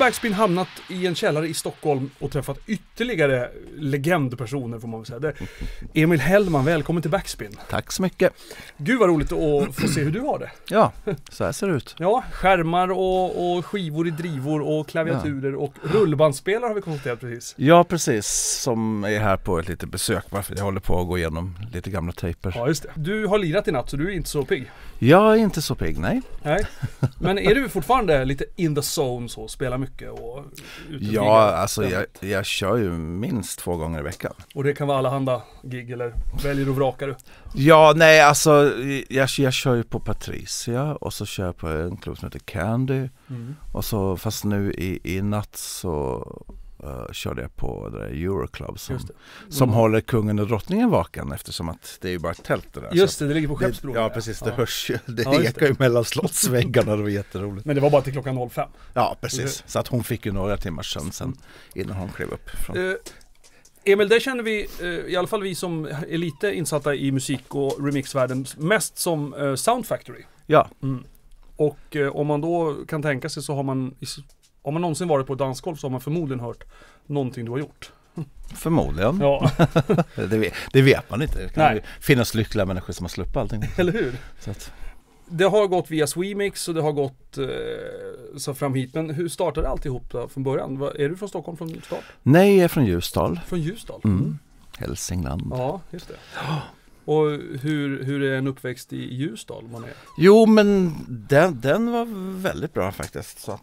Backspin hamnat i en källare i Stockholm och träffat ytterligare legendpersoner får man väl säga. Det Emil Hellman, välkommen till Backspin. Tack så mycket. Gud vad roligt att få se hur du har det. Ja, så här ser det ut. Ja, skärmar och, och skivor i drivor och klaviaturer ja. och rullbandspelare har vi konstaterat precis. Ja, precis. Som är här på ett litet besök varför jag håller på att gå igenom lite gamla tejper. Ja, just det. Du har lirat i natt så du är inte så pigg. Jag är inte så pigg, nej. Nej, men är du fortfarande lite in the zone så, spelar mycket? mycket? Och ja, alltså jag, jag, kör ju minst två gånger i veckan. Och det kan vara allehanda gig eller väljer och vrakar du? Ja, nej alltså jag, jag kör ju på Patricia och så kör jag på en klubb som heter Candy. Mm. Och så, fast nu i, i natt så uh, körde jag på det där Euroclub som, mm. som håller kungen och drottningen vaken eftersom att det är ju bara ett tält det där. Just det, det ligger på Skeppsbron. Ja, precis. Det ja. hörs ju. Det ja, ekar ju mellan slottsväggarna. Det var jätteroligt. Men det var bara till klockan 05. Ja, precis. Så att hon fick ju några timmars sömn sen innan hon klev upp. Från... Uh, Emil, det känner vi, eh, i alla fall vi som är lite insatta i musik och remixvärlden, mest som Sound Factory. Ja. Mm. Och om man då kan tänka sig så har man om man någonsin varit på dansgolv så har man förmodligen hört någonting du har gjort. Förmodligen. Ja. det, vet, det, vet, man inte. Det kan Nej. finnas lyckliga människor som har sluppit allting. Eller hur? Att... Det har gått via Swemix och det har gått eh, så fram hit. Men hur startade alltihop då, från början? Va, är du från Stockholm från start? Nej, jag är från Ljusdal. Från Ljusdal? Mm. Hälsingland. Ja, just det. Och hur, hur är en uppväxt i Ljusdal? Man är? Jo, men den, den var väldigt bra faktiskt. Så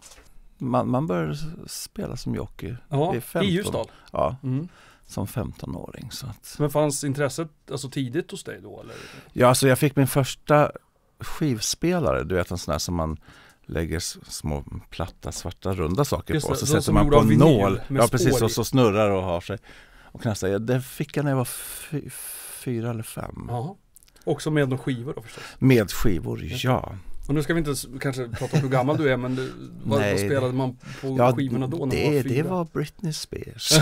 man, man började spela som jockey ja, vid 15. i Ljusdal? Ja, mm. som 15-åring. Så att... Men fanns intresset alltså, tidigt hos dig då? Eller? Ja, alltså jag fick min första skivspelare, du vet en sån där som man lägger små platta svarta runda saker Just på. Så, så sätter man på en nål. Ja precis, och så snurrar och har sig. Och knastrar. Det fick jag när jag var fyra eller fem. Aha. Också med skivor då förstås? Med skivor, ja. ja. Och nu ska vi inte kanske prata om hur gammal du är, men du, vad, Nej, vad spelade man på ja, skivorna då? När det, var det var Britney Spears.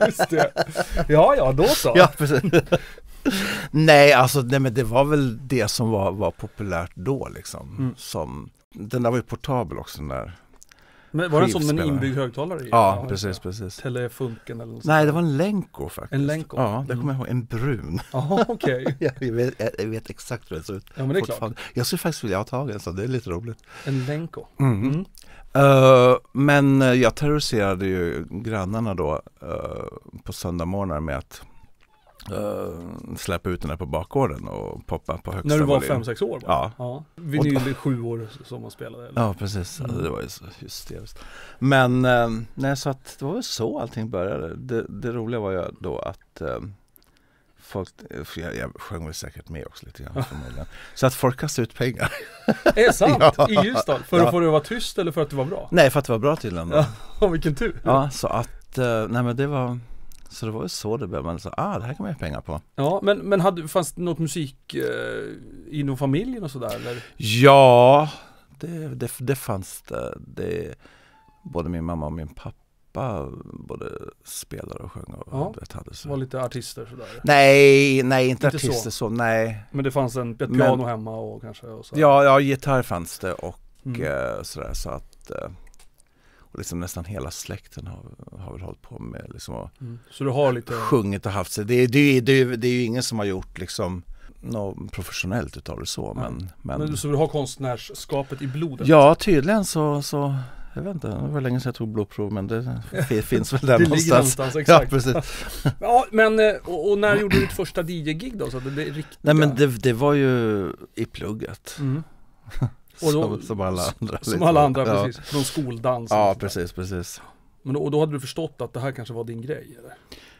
Just det. Ja, ja, då så. Ja, precis. nej, alltså nej, men det var väl det som var, var populärt då liksom. Mm. Som, den där var ju portabel också den där men var det en sån med en inbyggd högtalare i? Ja, precis, precis. Telefunken eller något sånt. Nej, det var en Lenko faktiskt. En Lenko? Ja, det mm. kommer jag ihåg. En brun. Jaha, okej. Okay. jag, vet, jag vet exakt hur den ser ut. Ja, men det är klart. Jag skulle faktiskt vilja ha tag i en sån, det är lite roligt. En Lenko? Mm. Mm. Uh, men eh, jag terroriserade ju grannarna då uh, på söndag med att Uh, släppa ut den här på bakgården och poppa på högsta När du var 5-6 år? Bara. Ja. ja. Vinyl i 7 år som man spelade? Eller? Ja, precis. Mm. Alltså, det var ju så hysteriskt. Men eh, nej, så att det var väl så allting började. Det, det roliga var ju då att eh, folk, jag, jag sjöng väl säkert med också lite grann förmodligen. Så att folk kastade ut pengar. Är det sant? ja. I Ljusdal? För att få det att vara tyst eller för att det var bra? Nej, för att det var bra tydligen. Då. Ja, vilken tur. Ja, så att, eh, nej men det var så det var ju så det blev, man sa, ah det här kan man göra pengar på. Ja, men, men hade, fanns det något musik eh, inom familjen och sådär? Ja, det, det, det fanns det. det. Både min mamma och min pappa både spelade och sjöng och ja. vet, hade så. Var lite artister sådär? Nej, nej inte, inte artister så. så. nej. Men det fanns en, ett piano Men, hemma och kanske? Och så. Ja, ja, gitarr fanns det och mm. Eh, sådär så att eh, och liksom nästan hela släkten har, har väl hållit på med liksom mm. Så du har lite... sjungit och haft sig. Det, det, det, det, är ju ingen som har gjort liksom något professionellt utav det så men, men... men... Så du har konstnärsskapet i blodet? Ja tydligen så, så jag vet inte, det var länge sedan jag tog blodprov men det finns väl där det någonstans. Ligger någonstans exakt. Ja, precis. ja, men och, eh, och, när gjorde du ditt första DJ-gig då? Så det, det riktiga... Nej men det, det var ju i plugget. Mm. Och då, som, som alla andra. Som liksom. alla andra, precis. Ja. Från skoldansen. Ja, precis, precis. Men då, då hade du förstått att det här kanske var din grej? Eller?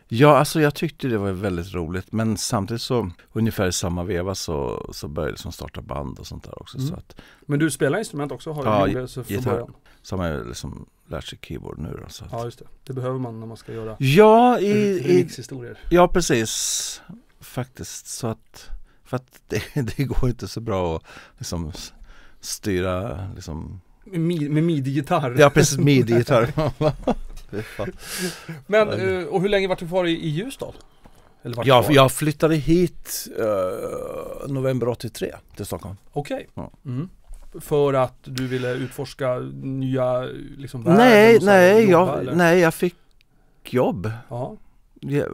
Ja, alltså jag tyckte det var väldigt roligt. Men samtidigt så ungefär i samma veva så, så började jag liksom starta band och sånt där också. Mm. Så att, men du spelar instrument också? Har ja, gitarr. Så har man liksom lärt sig keyboard nu då. Så att, ja, just det. Det behöver man när man ska göra ja, i, remixhistorier. Ja, precis. Faktiskt. Så att, för att det, det går inte så bra att liksom styra liksom med, med midi-gitarr Ja precis, midi-gitarr Men, eh, och hur länge var du kvar i, i Ljusdal? Jag, jag, flyttade hit uh, november 83 till Stockholm Okej okay. ja. mm. För att du ville utforska nya liksom, världen? Nej, nej, jobba, jag, nej, jag fick jobb Aha.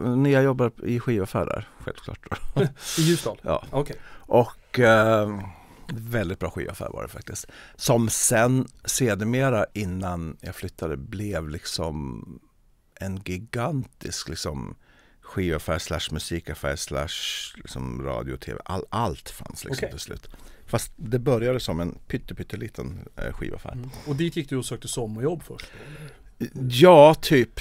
När jag jobbade i skivaffär där, självklart I Ljusdal? Ja Okej okay. Och uh, Väldigt bra skivaffär var det faktiskt. Som sen sedermera innan jag flyttade blev liksom en gigantisk liksom skivaffär slash musikaffär slash liksom radio och tv. All, allt fanns liksom okay. till slut. Fast det började som en pytteliten eh, skivaffär. Mm. Och dit gick du och sökte sommarjobb först? Eller? Ja, typ.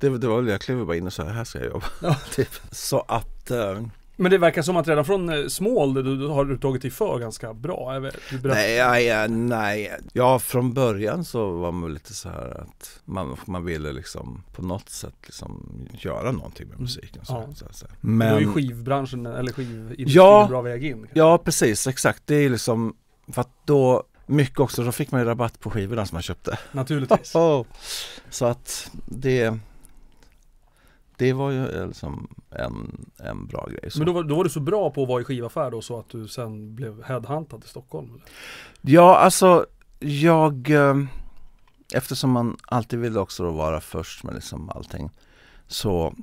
Det, det var väl, jag klev bara in och sa här ska jag jobba. Ja. typ. Så att eh, men det verkar som att redan från eh, small ålder du, har du tagit dig för ganska bra. Nej, jag, nej. Ja, från början så var man lite så här att man, man ville liksom på något sätt liksom göra någonting med mm. musiken. Så, ja. så, så, Men... Då är ju skivbranschen eller skivindustrin ja, en bra väg in. Kanske. Ja, precis, exakt. Det är liksom, för att då mycket också, då fick man ju rabatt på skivorna som man köpte. Naturligtvis. Oh. så att det det var ju eh, liksom en, en bra grej. Så. Men då var, då var, du så bra på att vara i skivaffär då så att du sen blev headhuntad i Stockholm? Eller? Ja, alltså jag eh, Eftersom man alltid ville också vara först med liksom allting så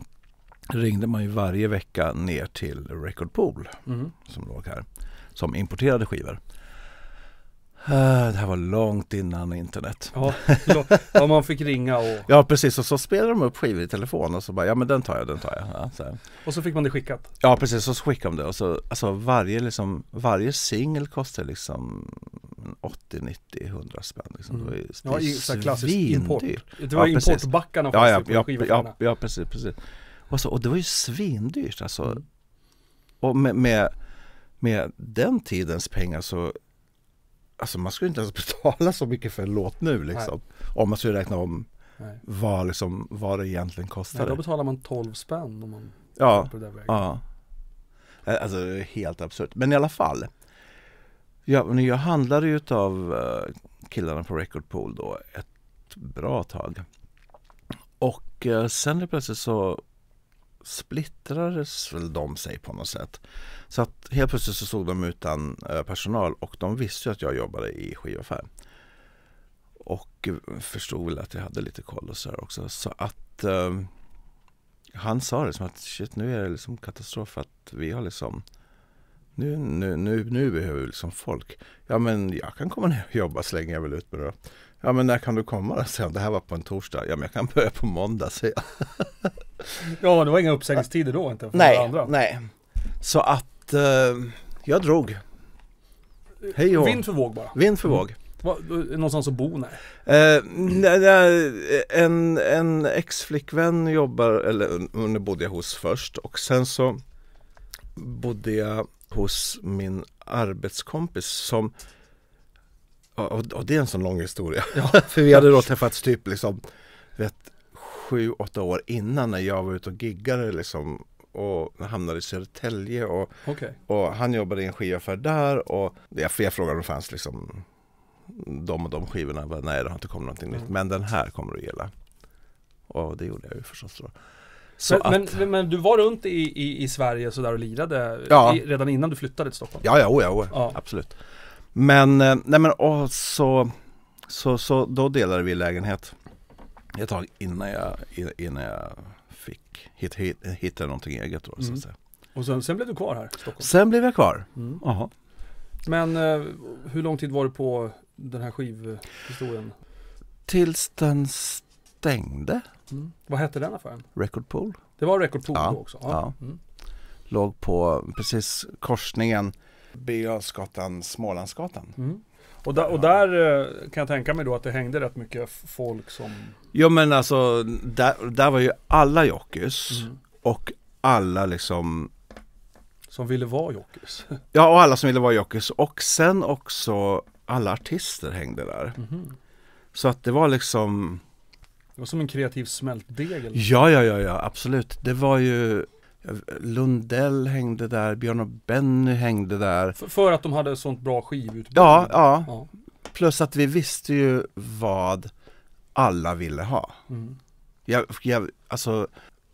ringde man ju varje vecka ner till Record Pool mm. som låg här som importerade skivor. Eh, det här var långt innan internet. Ja, ja man fick ringa och... Ja, precis. Och så spelade de upp skivor i telefon och så bara, ja men den tar jag, den tar jag. Ja, så och så fick man det skickat? Ja, precis. så skickade de det. Och så, alltså varje, liksom, varje singel kostade liksom 80, 90, 100 spänn. Liksom. Mm. Det var, det ja, i, så klassisk import. Det var ja, importbackarna ja, ja, ja, ja, ja, precis. precis. Och, så, och det var ju svindyrt alltså. Mm. Och med, med, med den tidens pengar så Alltså man skulle inte ens betala så mycket för en låt nu liksom. Nej. Om man skulle räkna om vad, liksom, vad det egentligen kostade. Nej, då betalar man 12 spänn om man ja, på det där vägen. Ja. Eh, alltså helt absurt. Men i alla fall. Jag, jag handlade ju av eh, killarna på Record Pool då ett bra tag. Och eh, sen plötsligt så splittrades väl de sig på något sätt. Så att helt plötsligt så stod de utan eh, personal och de visste ju att jag jobbade i skivaffär. Och eh, förstod väl att jag hade lite koll och sådär också. Så att eh, han sa det som att shit nu är det liksom katastrof att vi har liksom nu, nu, nu, nu behöver vi liksom folk. Ja men jag kan komma ner och jobba så länge jag vill ut med det. Ja men när kan du komma? Då säger det här var på en torsdag. Ja men jag kan börja på måndag säger jag. ja det var inga uppsägningstider då inte? För nej, andra. nej. Så att eh, jag drog. Hej och. Vind för våg bara? Vind för mm. våg. Någonstans att bo? Nej. Eh, nej, nej en, en ex-flickvän jobbar, eller hon bodde jag hos först och sen så bodde jag hos min arbetskompis som och, och det är en sån lång historia. Ja. För vi hade då träffats typ liksom, vet, sju, åtta år innan när jag var ute och giggade liksom och hamnade i Södertälje och, okay. och han jobbade i en skivaffär där och jag, jag frågade om det fanns liksom de och de skivorna. bara, Nej, det har inte kommit någonting mm. nytt, men den här kommer du gilla. Och det gjorde jag ju förstås då. Men, att, men, men, du var runt i, i, i Sverige sådär och lirade ja. i, redan innan du flyttade till Stockholm? Ja, ja, oja, oja. ja. absolut. Men, eh, nej men och så, så, så då delade vi lägenhet ett tag innan jag, innan jag fick, hit, hit, hittade någonting eget då mm. så att mm. säga. Och sen, sen blev du kvar här i Stockholm? Sen blev jag kvar, mm. Aha. Men eh, hur lång tid var du på den här skivhistorien? Tills den stängde. Mm. Vad hette den affären? Record Pool. Det var Record Pool ja, då också? Ja. ja. Mm. Låg på precis korsningen Birger Smålandsgatan. Mm. Och, där, och där eh, kan jag tänka mig då att det hängde rätt mycket folk som... Ja men alltså, där, där var ju alla jockeys mm. och alla liksom som ville vara jockeys. Ja, och alla som ville vara jockeys. Och sen också alla artister hängde där. Mm. Så att det var liksom... Det var som en kreativ smältdegel. Ja, ja, ja, ja, absolut. Det var ju Lundell hängde där, Björn och Benny hängde där. För, för att de hade sånt bra skivutbud? Ja, ja, ja. Plus att vi visste ju vad alla ville ha. Mm. Jag, jag, alltså,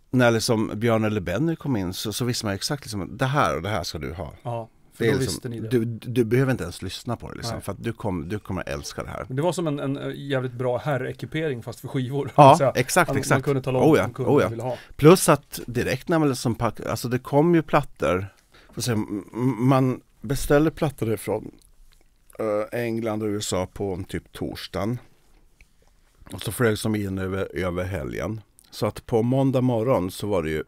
när liksom Björn eller Benny kom in så, så visste man exakt liksom, det här och det här ska du ha. Ja. För det då liksom, ni det. Du, du behöver inte ens lyssna på det liksom, för att du, kom, du kommer älska det här. Det var som en, en eh, jävligt bra herrekipering fast för skivor. Ja, alltså, exakt, exakt. Oh man kunde ta långt oh ja, om kunden oh ja. ville ha. Plus att direkt när man liksom pack, alltså det kom ju plattor, säga, man beställer plattor ifrån eh, England och USA på typ torsdagen. Och så flög som in över, över helgen. Så att på måndag morgon så var det ju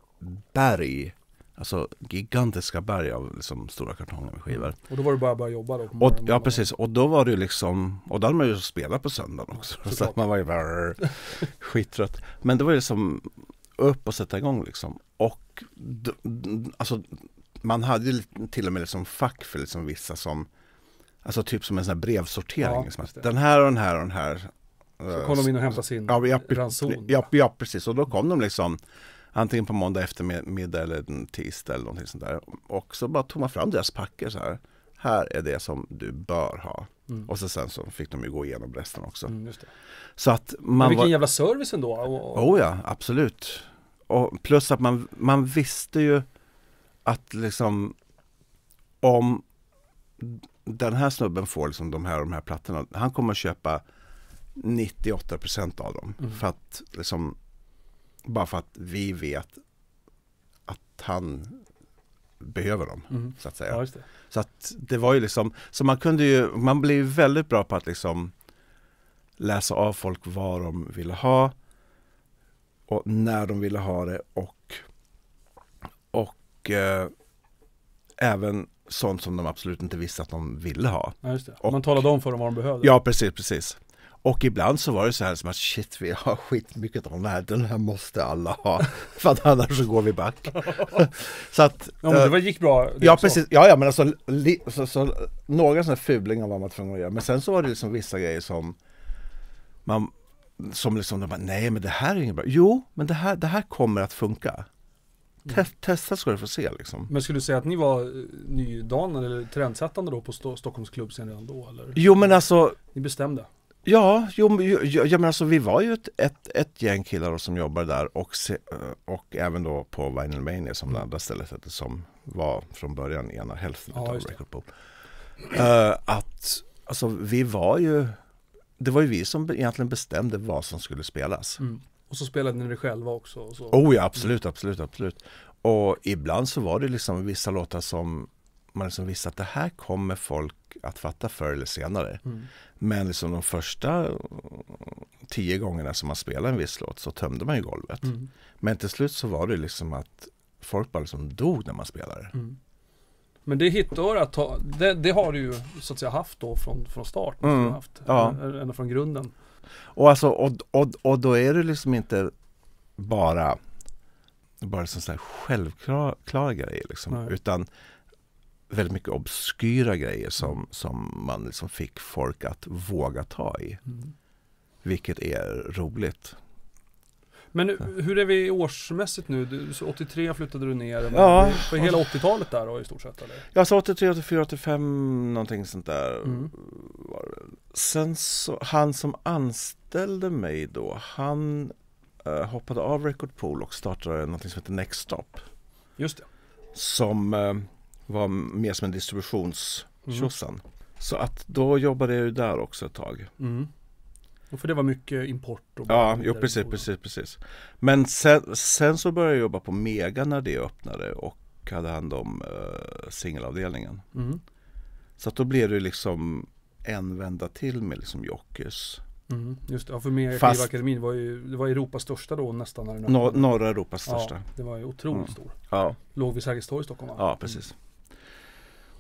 berg Alltså gigantiska berg av liksom, stora kartonger med skivor. Och då var det bara att börja jobba då? Och, ja precis, och då var det ju liksom, och då hade man ju spelat på söndagen också. Såklart. Så att man var ju bara skittrött. Men det var ju liksom upp och sätta igång liksom. Och alltså man hade ju till och med liksom fack för liksom vissa som, alltså typ som en sån här brevsortering. Ja, liksom. Den här och den här och den här. Så eh, kom de in och hämtade sin ja, ja, ranson. Ja, ja, precis. Och då kom de liksom Antingen på måndag eftermiddag eller en tisdag eller någonting sånt där. Och så bara tog man fram deras packer så här. Här är det som du bör ha. Mm. Och så sen så fick de ju gå igenom resten också. Mm, så att man Men vilken var... jävla service ändå! Och, Oh ja, absolut. Och plus att man, man visste ju att liksom om den här snubben får liksom de här, de här plattorna, han kommer att köpa 98% av dem. Mm. För att liksom bara för att vi vet att han behöver dem. Mm. Så att säga. Ja, så att det var ju liksom, så man kunde ju, man blev väldigt bra på att liksom läsa av folk vad de ville ha och när de ville ha det och, och eh, även sånt som de absolut inte visste att de ville ha. Ja, och, man talade om för dem vad de behövde. Ja, precis, precis. Och ibland så var det så här som att shit, vi har skitmycket av den här, den här måste alla ha. För att annars så går vi back. så att... Ja, men det eh, gick bra. Det ja, också. precis. Ja, ja, men alltså, li, så, så, några sådana fulingar var man tvungen att göra. Men sen så var det liksom vissa grejer som man, som liksom, de bara, nej men det här är inget bra. Jo, men det här, det här kommer att funka. Mm. Test, mm. testa ska du få se liksom. Men skulle du säga att ni var eh, nydanande eller trendsättande då på Sto Stockholms klubbscen redan då? Eller? Jo men alltså Ni bestämde? Ja, jo, jag, jag menar alltså, vi var ju ett, ett, ett gäng killar som jobbade där och, se, och även då på Vinyl Mania som det andra stället hette som var från början ena hälften ja, av Record Pop. Uh, att alltså, vi var ju, det var ju vi som egentligen bestämde vad som skulle spelas. Mm. Och så spelade ni det själva också? Och så. Oh ja, absolut, absolut, absolut. Och ibland så var det liksom vissa låtar som man liksom visste att det här kommer folk att fatta förr eller senare. Mm. Men liksom de första eh, tio gångerna som man spelade en viss låt så tömde man ju golvet. Mm. Men till slut så var det liksom att folk bara liksom dog när man spelade. Mm. Men det hittörat, det, det har du ju så att säga haft då från, från start, mm. haft, ja. ända eh, från grunden. Och, alltså, och, och, och då är det liksom inte bara bara som så här självklara grejer liksom. Nej. Utan väldigt mycket obskyra grejer som, som man liksom fick folk att våga ta i. Mm. Vilket är roligt. Men hur är vi årsmässigt nu? Du, 83 flyttade du ner. Ja. På hela 80-talet där då i stort sett? Eller? Ja, så 83, 84, 85 någonting sånt där. Mm. Sen så, han som anställde mig då, han eh, hoppade av Record Pool och startade någonting som heter Next Stop. Just det. Som eh, var mer som en distributionstjossan. Mm. Så att då jobbade jag ju där också ett tag. Mm. Och för det var mycket import och Ja, jo, precis, precis, precis. Men sen, sen, så började jag jobba på Mega när det öppnade och hade hand om uh, singelavdelningen. Mm. Så att då blev det liksom en vända till med liksom Jockers. Mm, just det, ja, för Mega Fast... var ju det var Europas största då nästan. När Nor norra Europas största. Ja, det var ju otroligt mm. stor. Ja. Låg vid Sergels torg i Stockholm va? Ja, precis. Mm.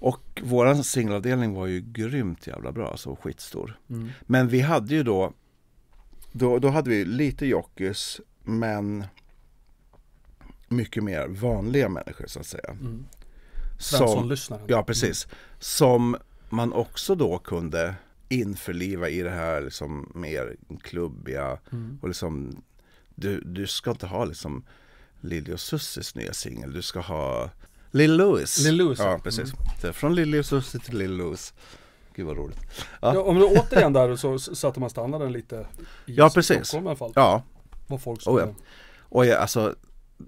Och våran singelavdelning var ju grymt jävla bra, alltså skitstor. Mm. Men vi hade ju då, då, då hade vi lite jockeys, men mycket mer vanliga människor så att säga. Mm. Svensson-lyssnaren. Ja, precis. Mm. Som man också då kunde införliva i det här liksom mer klubbiga mm. och liksom du, du ska inte ha liksom Lili och Sussis nya singel, du ska ha Lill lewis Lill Louis. Ja, precis. Mm. Från Lill lewis till Lill lewis Gud vad roligt. Ja. Ja, om du återigen där så satte man standarden lite i ja, precis. Stockholm i alla fall. Ja, Vad folk oh, ja. Och ja, alltså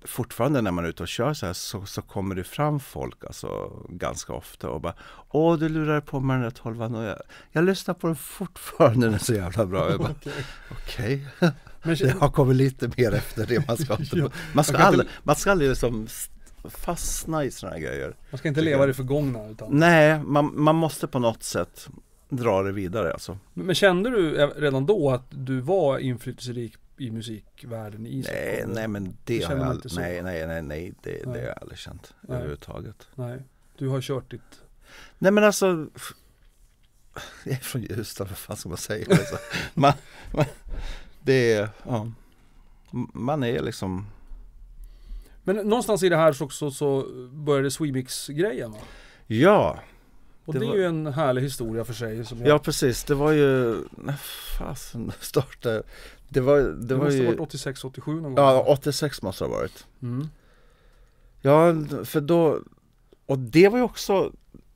fortfarande när man är ute och kör så här så, så kommer det fram folk alltså ganska ofta och bara Åh du lurar på mig den där tolvan och jag, jag lyssnar på den fortfarande, den är så jävla bra. Okej, okay. okay. det har kommit lite mer efter det. Man ska, inte, man ska aldrig, man ska aldrig liksom fastna i sådana här grejer. Man ska inte leva i det förgångna utan... Nej, man, man måste på något sätt dra det vidare alltså. Men kände du eh, redan då att du var inflytelserik i musikvärlden i Island? Nej, nej men det har jag aldrig, nej, nej, nej, nej, det, nej. det har jag aldrig känt nej. överhuvudtaget. Nej, du har kört ditt... Nej men alltså, jag är från Ljusdal, vad fan ska man säga? Alltså, man, man, det är, ja, man är liksom men någonstans i det här så också så började Swemix-grejen va? Ja, och det, det är ju en härlig historia för sig som jag... Ja precis, det var ju, när fasen startade Det var, det, det var ju måste ha varit 86-87 någon gång Ja, 86 måste det ha varit mm. Ja, för då Och det var ju också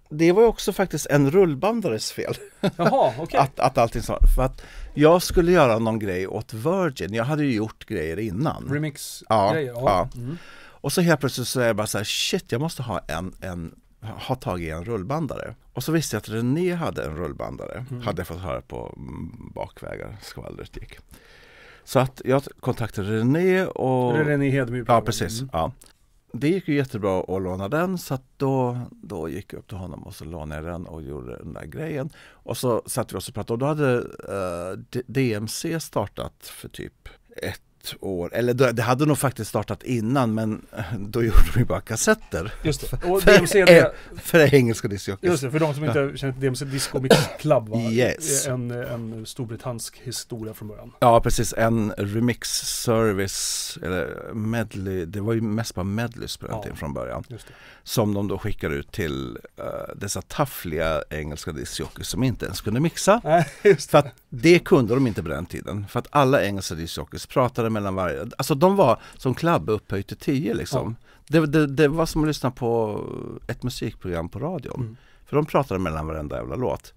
Det var ju också faktiskt en rullbandares fel Jaha, okej okay. att, att allting snart, för att jag skulle göra någon grej åt Virgin Jag hade ju gjort grejer innan Remix-grejer, ja, ja. ja. Mm. Och så helt plötsligt så är jag bara så här, shit jag måste ha en, en ha tag i en rullbandare. Och så visste jag att René hade en rullbandare. Mm. Hade jag fått höra på bakvägar, skvallret gick. Så att jag kontaktade René och... René Hedemyr. Ja, precis. Mm. Ja. Det gick ju jättebra att låna den så att då, då gick jag upp till honom och så lånade jag den och gjorde den där grejen. Och så satt vi oss och pratade och då hade uh, eh, DMC startat för typ ett år, eller det hade nog faktiskt startat innan men då gjorde de ju bara kassetter. Just det, och DMC för, det... för engelska discjockeys. Just det, för de som inte känner till DMC Disco Mix Club var yes. en, en storbritannisk historia från början. Ja, precis, en remix service, eller medley, det var ju mest bara medleys på den ja. från början. Som de då skickade ut till uh, dessa taffliga engelska discjockeys som inte ens kunde mixa. Nej, just det. För att det kunde de inte på den tiden, för att alla engelska discjockeys pratade med mellan varje. Alltså de var som klabb upphöjt till 10 liksom. Ja. Det, det, det, var som att lyssna på ett musikprogram på radion. Mm. För de pratade mellan varenda jävla låt.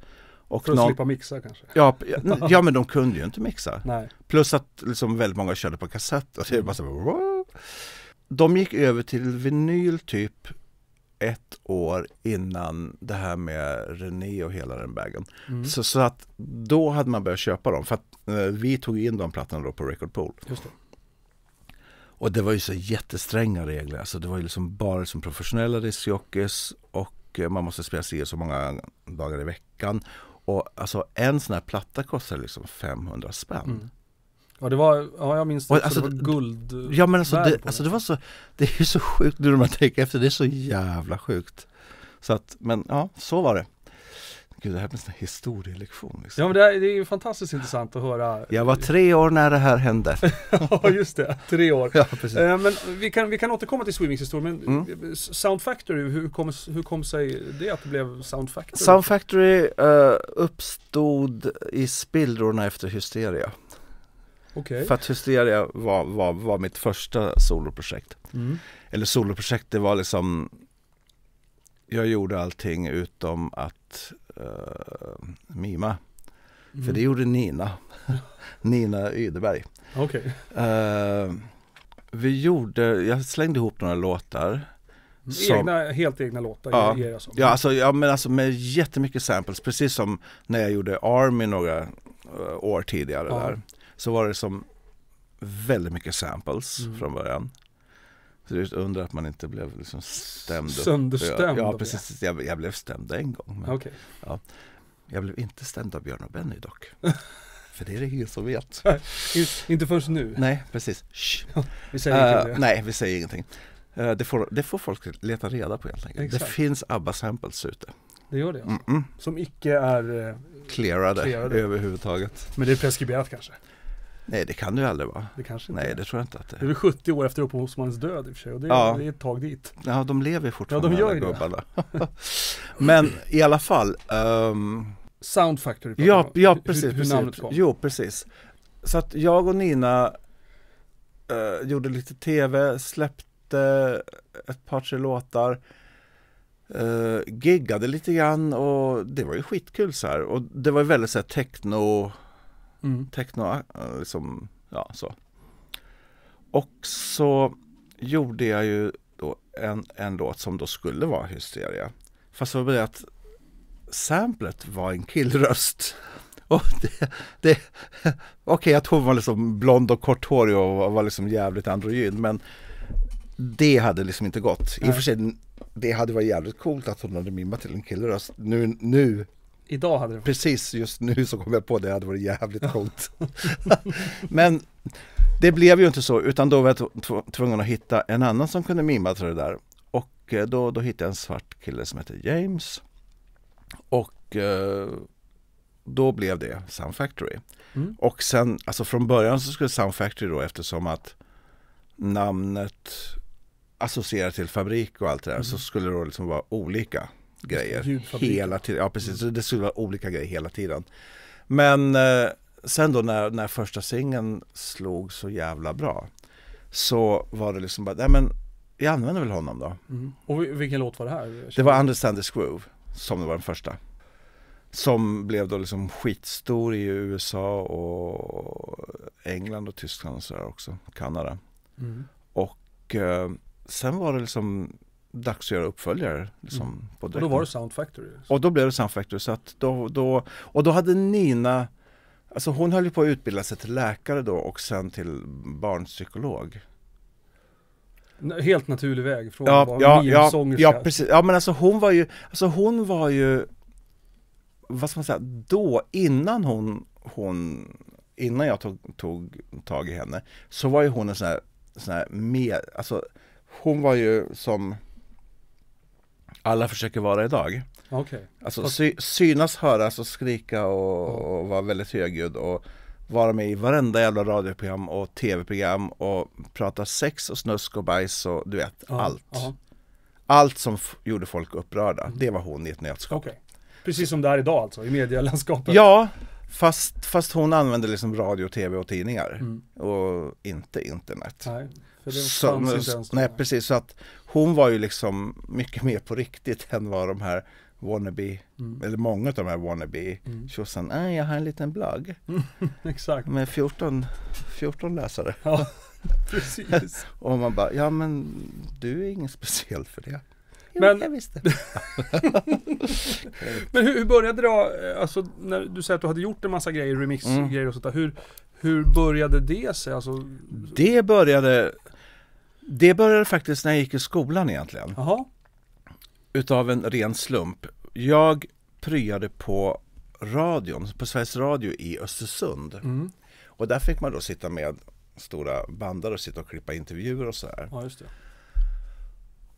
Och För att någon... slippa mixa kanske? Ja, ja, men de kunde ju inte mixa. Nej. Plus att liksom väldigt många körde på kassett. Och det bara så, mm. de gick över till vinyl typ ett år innan det här med René och hela den bagen. Mm. Så, så, att då hade man börjat köpa dem för att eh, vi tog in de plattorna då på Record Pool. Just det. Och det var ju så jättestränga regler. Alltså det var ju liksom bara som professionella discjockeys och eh, man måste spela sig så många dagar i veckan. Och alltså en sån här platta kostar liksom 500 spänn. Mm. Ja det var, ja jag minns det, och, alltså, det var guld Ja men alltså det, alltså det var så, det är ju så sjukt nu när man tänker efter, det är så jävla sjukt. Så att, men ja, så var det. Gud, det här blir en historielektion. Liksom. Ja men det, här, det är ju fantastiskt intressant att höra. Jag var tre år när det här hände. ja just det, tre år. Ja, precis. Eh, men vi kan, vi kan återkomma till Swimings historia, men mm. Sound Factory, hur kom, hur kom sig det att det blev Sound Factory? Sound Factory eh, uppstod i spillrorna efter Hysteria. Okay. För att Hysteria var, var, var mitt första soloprojekt. Mm. Eller soloprojekt, det var liksom Jag gjorde allting utom att uh, mima. Mm. För det gjorde Nina. Nina Ydeberg. Okay. Uh, eh, vi gjorde, jag slängde ihop några låtar. Mm, som, egna, helt egna låtar? Ja, som. ja, alltså, ja men alltså med jättemycket samples. Precis som när jag gjorde Army några uh, år tidigare. Ja. där så var det som väldigt mycket samples mm. från början. Så det är undrar att man inte blev liksom stämd. Sönderstämd? Ja, precis. Jag, jag, blev stämd en gång. Men, okay. ja. Jag blev inte stämd av Björn och Benny dock. För det är det ingen som vet. inte förrän nu. Nej, precis. vi säger uh, nej, vi säger ingenting. Uh, det, får, det får folk leta reda på helt enkelt. Exakt. Det finns ABBA-samples ute. Det gör det? Mm -mm. Som icke är uh, clearade, clearade överhuvudtaget. Men det är preskriberat kanske? Nej det kan det ju aldrig vara Det kanske inte Nej är. det tror jag inte att det är. Det är väl 70 år efter upphovsmannens död i och för sig och det är, ja. det är ett tag dit. Ja de lever fortfarande ja, de gör ju gubbarna. Men i alla fall um... Sound Factory ja, ja precis, hur, hur namnet kom. Jo precis. Så att jag och Nina uh, gjorde lite tv, släppte ett par tre låtar uh, giggade lite grann och det var ju skitkul så här. Och det var ju väldigt så här techno Mm. Techno, eh, liksom, ja så. Och så gjorde jag ju då en, en låt som då skulle vara Hysteria. Fast jag var att samplet var en killröst. det, det, Okej, okay, att hon var liksom blond och korthårig och var liksom jävligt androgyn, men det hade liksom inte gått. I och för sig, det hade varit jävligt coolt att hon hade mimmat till en killröst. Nu, nu Idag hade det varit. Precis just nu så kom jag på det, det hade varit jävligt coolt. Men det blev ju inte så, utan då var jag tvungen att hitta en annan som kunde mima till det där. Och eh, då, då hittade jag en svart kille som hette James. Och eh, då blev det Sound Factory. Mm. Och sen, alltså från början så skulle Sound Factory då eftersom att namnet associerar till fabrik och allt det där mm. så skulle det då liksom vara olika grejer. Hela tiden. Ja, precis. Så det skulle vara olika grejer hela tiden. Men eh, sen då när, när första singeln slog så jävla bra så var det liksom bara, nej men jag använder väl honom då. Mm. Och vilken låt var det här? Det var Understand the Screw som det var den första. Som blev då liksom skitstor i USA och England och Tyskland och sådär också, Kanada. Mm. Och eh, sen var det liksom dags att göra uppföljare. Mm. Liksom, mm. på och då var det Sound Factory? Så. Liksom. Och då blev det Sound Factory. Så att då, då, och då hade Nina, alltså hon höll ju på att utbilda sig till läkare då och sen till barnpsykolog. Helt naturlig väg från ja, att ja, ja, ja, precis. Ja, men alltså hon var ju, alltså hon var ju, vad ska man säga, då, innan hon, hon innan jag tog, tog tag i henne, så var ju hon en sån här, sån här med, alltså hon var ju som alla försöker vara idag. Okay. Alltså sy synas, höras alltså och skrika och, oh. och vara väldigt högljudd och vara med i varenda jävla radioprogram och tv-program och prata sex och snusk och bajs och du vet, oh. allt. Oh. Allt som gjorde folk upprörda, mm. det var hon i ett nötskal. Okay. Precis som det är idag alltså, i medielandskapet? Ja, fast, fast hon använde liksom radio, tv och tidningar mm. och inte internet. Nej, för det fanns så, inte ens Nej, precis. Så att hon var ju liksom mycket mer på riktigt än vad de här wannabe, mm. eller många av de här wannabe mm. tjosan, jag har en liten blogg. Exakt. Med 14, 14 läsare. Ja, precis. och man bara, ja men du är ingen speciell för det. Jo, men, jag visste. men hur, hur, började det då, eh, alltså när du säger att du hade gjort en massa grejer, remixgrejer mm. och sånt där, hur, hur började det sig? Alltså... Det började det började faktiskt när jag gick i skolan egentligen. Aha. Utav en ren slump. Jag pryade på radion, på Sveriges Radio i Östersund. Mm. Och där fick man då sitta med stora bandar och sitta och klippa intervjuer och så här. Ja, just det.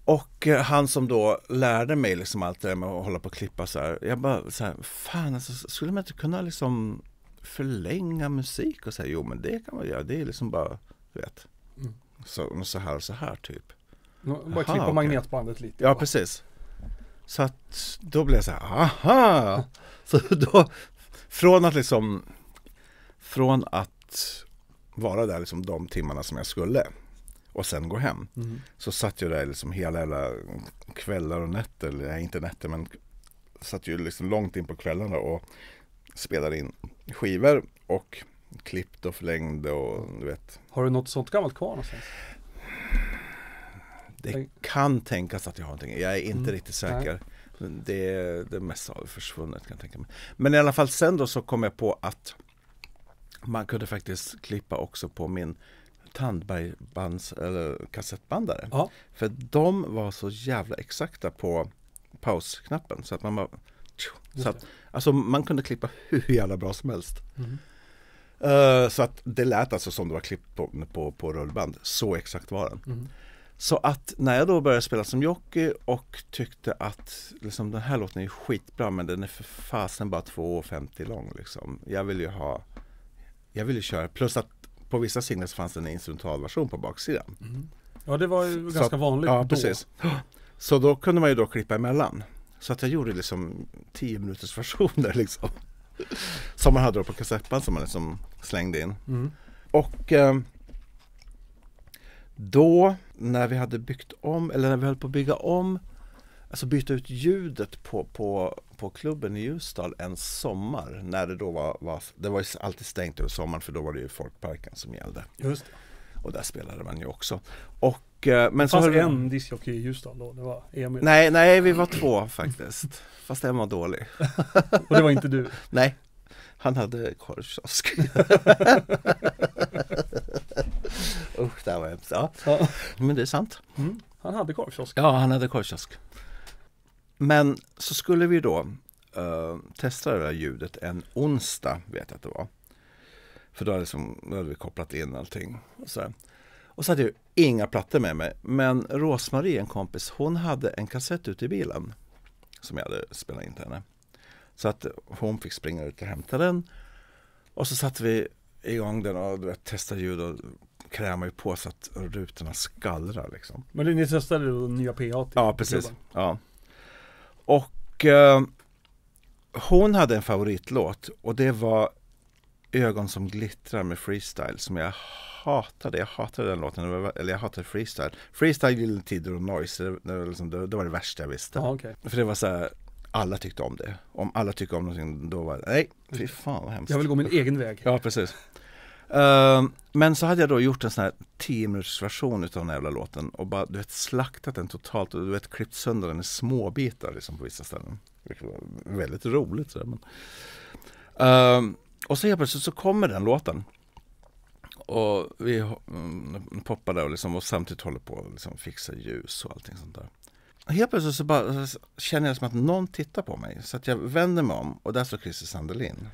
Och eh, han som då lärde mig liksom allt det där med att hålla på och klippa så här. Jag bara så här, fan alltså, skulle man inte kunna liksom förlänga musik och säga jo men det kan man göra, det är liksom bara, du vet. Mm. Så, så här och så här typ. Bara klippa okay. magnetbandet lite. Ja, precis. Så att då blev jag så här, aha! Så då, från att liksom, från att vara där liksom de timmarna som jag skulle och sen gå hem. Mm. Så satt jag där liksom hela, hela kvällar och nätter, eller inte nätter men satt ju liksom långt in på kvällarna och spelade in skivor och klippt och förlängde och du vet. Har du något sånt gammalt kvar någonstans? Det kan tänkas att jag har någonting. Jag är inte mm. riktigt säker. Det, det mesta har försvunnit kan jag tänka mig. Men i alla fall sen då så kom jag på att man kunde faktiskt klippa också på min Tandbergbands eller kassettbandare. Ja. För de var så jävla exakta på pausknappen så att man bara... Så att, alltså man kunde klippa hur jävla bra som helst. Mm. Eh, så att det lät alltså som det var klippt på, på, på rullband. Så exakt var den. Mm. Så att när jag då började spela som jockey och tyckte att liksom, den här låten är skitbra men den är för fasen bara 2,50 lång liksom. Jag vill ju ha, jag vill ju köra, plus att på vissa singlar så fanns det en instrumentalversion på baksidan. Mm. Ja det var ju så, ganska vanligt ja, då. Precis. Så då kunde man ju då klippa emellan. Så att jag gjorde liksom 10 minuters versioner liksom. Som man hade då på kassettband som man liksom slängde in. Mm. Och ehm, då när vi hade byggt om, eller när vi höll på att bygga om, alltså byta ut ljudet på, på, på klubben i Ljusdal en sommar när det då var, var det var ju alltid stängt över sommaren för då var det ju folkparken som gällde. Just det. Och där spelade man ju också. Och eh, men det så en discjockey i Ljusdal då? Det var Emil? Nej, nej vi var två faktiskt. Fast en var dålig. Och det var inte du? Nej, han hade korvkiosk. Usch, det här var hemskt. Ja. ja. Men det är sant. Mm. Han hade korvkiosk. Ja, han hade korvkiosk. Men så skulle vi då uh, testa det där ljudet en onsdag, vet jag att det var. För då hade, liksom, då hade vi kopplat in allting. Och så, och så hade jag inga plattor med mig. Men Rosmarie, en kompis, hon hade en kassett ute i bilen. Som jag hade spelat in till henne. Så att hon fick springa ut och hämta den. Och så satte vi igång den och du vet, testade ljud och krämade på så att rutorna skallrar liksom. Men ni testade då nya PA? Ja, precis. Ja. Och eh, hon hade en favoritlåt och det var Ögon som glittrar med freestyle som jag hatade. Jag hatade den låten, eller jag hatade freestyle. Freestyle gillade Tider och Noise, det, det, var liksom, det, det, var det värsta jag visste. Ah, okay. För det var så här, alla tyckte om det. Om alla tyckte om någonting då var det, nej, fy fan vad hemskt. Jag vill gå min egen väg. Ja, precis. Uh, men så hade jag då gjort en sån här 10 minuters version utav den här jävla låten och bara du vet slaktat den totalt och du vet klippt sönder den i små bitar liksom på vissa ställen. Väldigt roligt sådär men. Uh, och så helt plötsligt så kommer den låten. Och vi mm, poppar där och, liksom, och samtidigt håller på att liksom fixa ljus och allting sånt där. Och Helt plötsligt så, bara, så känner jag som att någon tittar på mig. Så att jag vänder mig om och där står Christer Sandelin.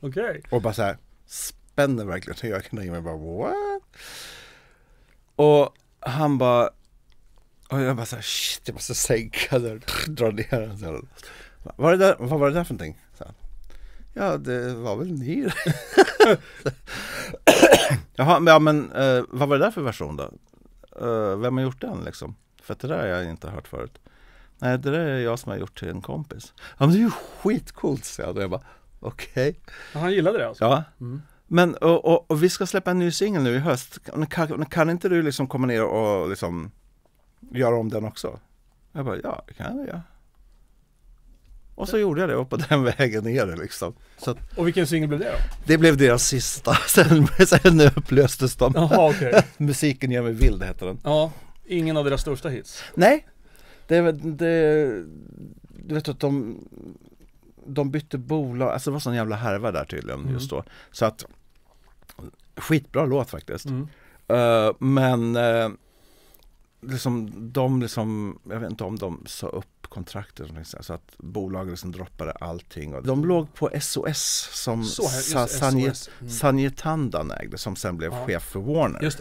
Okej. Okay. Och bara så här spänner verkligen till ögonen i mig. Bara what? Och han bara och jag bara såhär shit jag måste sänka den, dra ner den. Vad var det där för någonting? Ja, det var väl ni Jaha, men, ja, men eh, vad var det där för version då? Eh, vem har gjort den liksom? För att det där har jag inte hört förut. Nej, det där är jag som har gjort till en kompis. Ja, men det är ju skitcoolt, säger jag. Och jag bara, okej. Okay. Han gillade det alltså? Ja. Mm. Men och, och, och, vi ska släppa en ny singel nu i höst. Kan, kan, inte du liksom komma ner och liksom göra om den också? Jag bara, ja, det kan jag. göra. Och så gjorde jag det och på den vägen är det liksom. Att, och vilken singel blev det då? Det blev deras sista. Sen, sen upplöstes de. Jaha, okay. Musiken gör mig vild heter den. Ja, ingen av deras största hits? Nej. Det, det, du vet att de, de bytte bolag, alltså det var sån jävla härva där tydligen mm. just då. Så att, skitbra låt faktiskt. Mm. Uh, men uh, liksom, de liksom, jag vet inte om de sa upp kontrakt. Liksom- så att bolagen liksom droppade allting. De låg på SOS som Så Mm. ägde som sen blev ja. chef för Warner.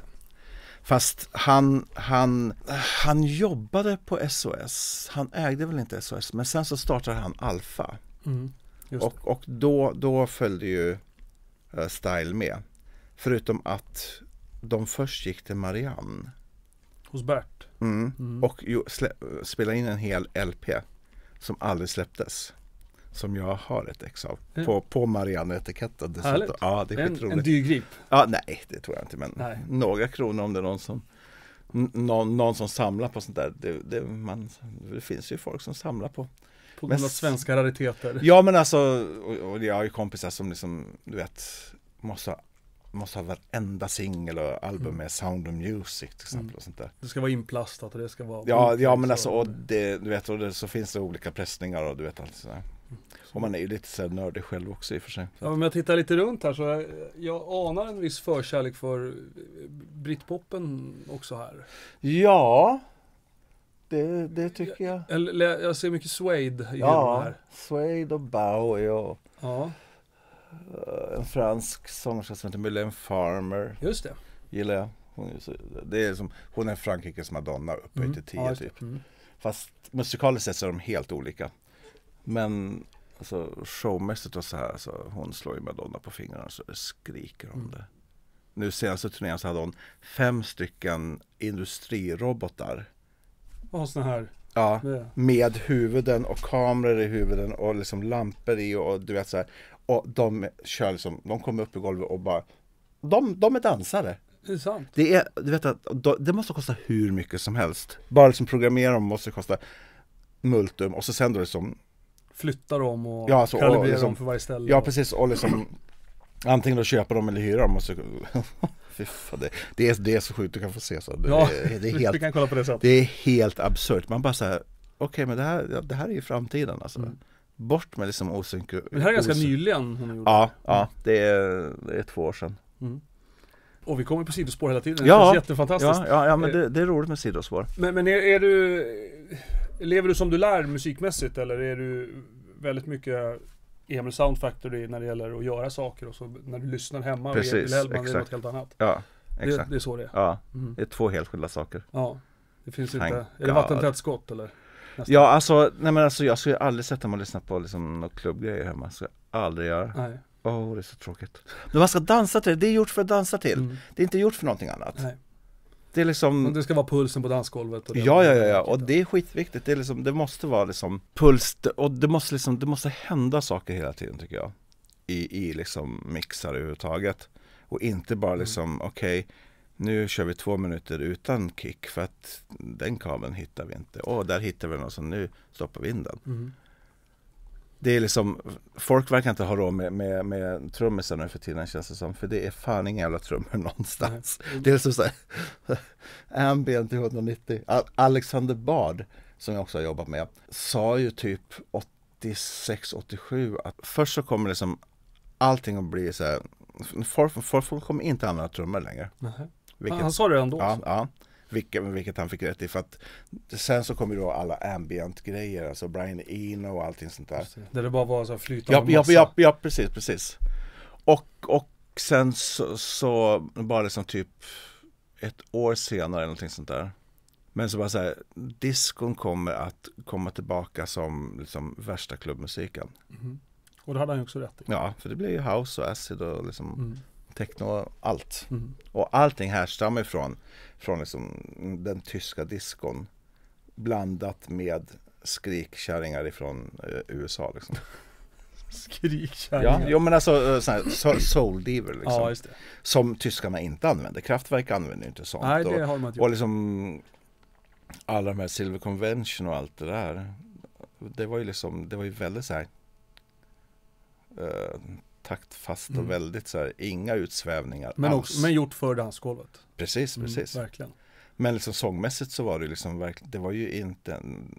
Fast han, han, han jobbade på SOS. Han ägde väl inte SOS men sen så startade han Alfa. Mm, och, och då, då följde ju eh, Style med. Förutom att de först gick till Marianne. Hos Beck? Mm. Mm. Och jo, spela in en hel LP som aldrig släpptes. Som jag har ett ex av. Mm. På, på Marianne-etiketten dessutom. Ja, det är en, en dyrgrip? Ja, nej, det tror jag inte. Men nej. några kronor om det är någon som någon, någon som samlar på sånt där. Det, det, man, det finns ju folk som samlar på på grund av svenska rariteter? Ja men alltså, och, och jag har ju kompisar som liksom, du vet, måste ha måste ha varenda singel och album mm. med Sound of Music till mm. exempel. Mm. Och sånt där. Det ska vara inplastat och det ska vara... Ja, ja men alltså och det, du vet, och det, så finns det olika pressningar och du vet allt sådär. Mm. Och man är ju lite såhär nördig själv också i och för sig. Ja, men jag tittar lite runt här så jag, anar en viss förkärlek för britpopen också här. Ja, det, det tycker jag. Jag, jag ser mycket Suede i ja, här. Ja, Suede och Bowie och... Ja. Eh, en fransk sångerska som heter Mylène Farmer. Just det. Gillar jag. Hon är, det är, som, hon är Frankrikes Madonna upphöjd mm. till 10 ja, typ. Mm. Fast musikaliskt sett så är de helt olika. Men alltså, showmässigt och så här, så hon slår ju Madonna på fingrarna så skriker om mm. det. Nu senaste turnén så hade hon fem stycken industrirobotar. Och sådana här Ja, med huvuden och kameror i huvuden och liksom lampor i och du vet så här. Och de kör liksom, de kommer upp i golvet och bara De, de är dansare! Det är sant! Det är, du vet att det måste kosta hur mycket som helst Bara liksom programmera dem måste kosta Multum och så sen då liksom Flytta dem och ja, alltså, kalibrera och liksom, dem för varje ställe Ja precis och liksom Antingen då köpa dem eller hyra dem och så Fy fan, det, det, är, det är så sjukt, du kan få se så. Det, ja, det, är helt, vi kan kolla på det sen. Det är helt absurt. Man bara så okej okay, men det här, det här är ju framtiden alltså. Mm bort med liksom osynk Det här är ganska nyligen hon gjorde Ja, ja mm. det är, det är två år sedan mm. Och vi kommer på sidospår hela tiden, det ja, känns jättefantastiskt Ja, ja, ja men eh. det, det, är roligt med sidospår Men, men är, är, du Lever du som du lär musikmässigt eller är du väldigt mycket Emil Sound Factory när det gäller att göra saker och så när du lyssnar hemma Precis, och Emil Hellman det är något helt annat Ja, exakt Det, det är så det är Ja, mm. det är två helt skilda saker Ja, det finns Thank inte, är det vattentätt skott eller? Ja alltså, nej men alltså jag skulle aldrig sätta mig och lyssna på liksom några klubbgrejer hemma, ska jag aldrig göra. Nej. Åh, oh, det är så tråkigt. Men man ska dansa till det, det är gjort för att dansa till. Mm. Det är inte gjort för någonting annat. Nej. Det är liksom... Och ska vara pulsen på dansgolvet. Och ja, ja, ja, ja, och det är skitviktigt. Det, är liksom, det måste vara liksom puls, och det måste, liksom, det måste hända saker hela tiden tycker jag. I, i liksom mixar överhuvudtaget. Och inte bara mm. liksom, mm. okej, okay, nu kör vi två minuter utan kick för att den kabeln hittar vi inte. Och där hittar vi någon så alltså. nu stoppar vi in den. Mm. Det är liksom, folk verkar inte ha råd med, med, med trummisar nu för tiden känns det som. För det är fan inga jävla trummor någonstans. Mm. Det är liksom såhär, här, Ambient i 190. Alexander Bard, som jag också har jobbat med, sa ju typ 86, 87 att först så kommer liksom allting att bli såhär, folk, folk kommer inte använda trummor längre. Mm. Vilket, han, sa det ändå? Ja, ja vilket, vilket, han fick rätt i. För att sen så kom ju då alla ambient-grejer, alltså Brian Eno och allting sånt där. Precis. Där det bara var så flytande ja, massa. Ja, ja, ja, precis, precis. Och, och sen så, så bara liksom typ ett år senare eller någonting sånt där. Men så bara så här, diskon kommer att komma tillbaka som liksom värsta klubbmusiken. Mm. Och det hade han ju också rätt i. Ja, för det blir ju house och acid och liksom mm techno, allt. Mm. Och allting härstammar ifrån från liksom den tyska diskon blandat med skrikkärringar ifrån eh, USA. Liksom. Skrikkärringar? Ja, jo, men alltså eh, sån soul diver liksom. Ja, just det. Som tyskarna inte använder. Kraftverk använder ju inte sånt. Nej, det har de inte gjort. Och liksom alla de här Silver Convention och allt det där. Det var ju liksom, det var ju väldigt så här eh, taktfast och mm. väldigt så här, inga utsvävningar men, alls. men gjort för dansgolvet. Precis, mm, precis. Mm, verkligen. Men liksom sångmässigt så var det liksom verkligen, det var ju inte en,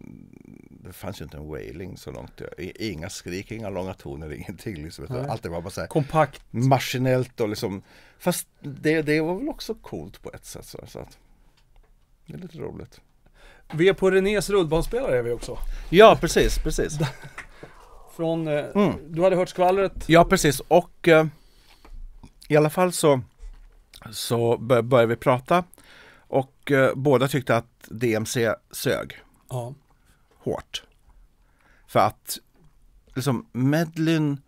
det fanns ju inte en wailing så långt, inga skrik, inga långa toner, ingenting liksom. Nej. Allt det var bara så här Kompakt. Maskinellt och liksom, fast det, det var väl också coolt på ett sätt så, så att det är lite roligt. Vi är på Renés Rullbanspelare är vi också. Ja, precis, precis. Från, eh, mm. du hade hört skvallret? Ja precis och eh, i alla fall så, så bör, började vi prata och eh, båda tyckte att DMC sög. Ja. Hårt. För att liksom medlyn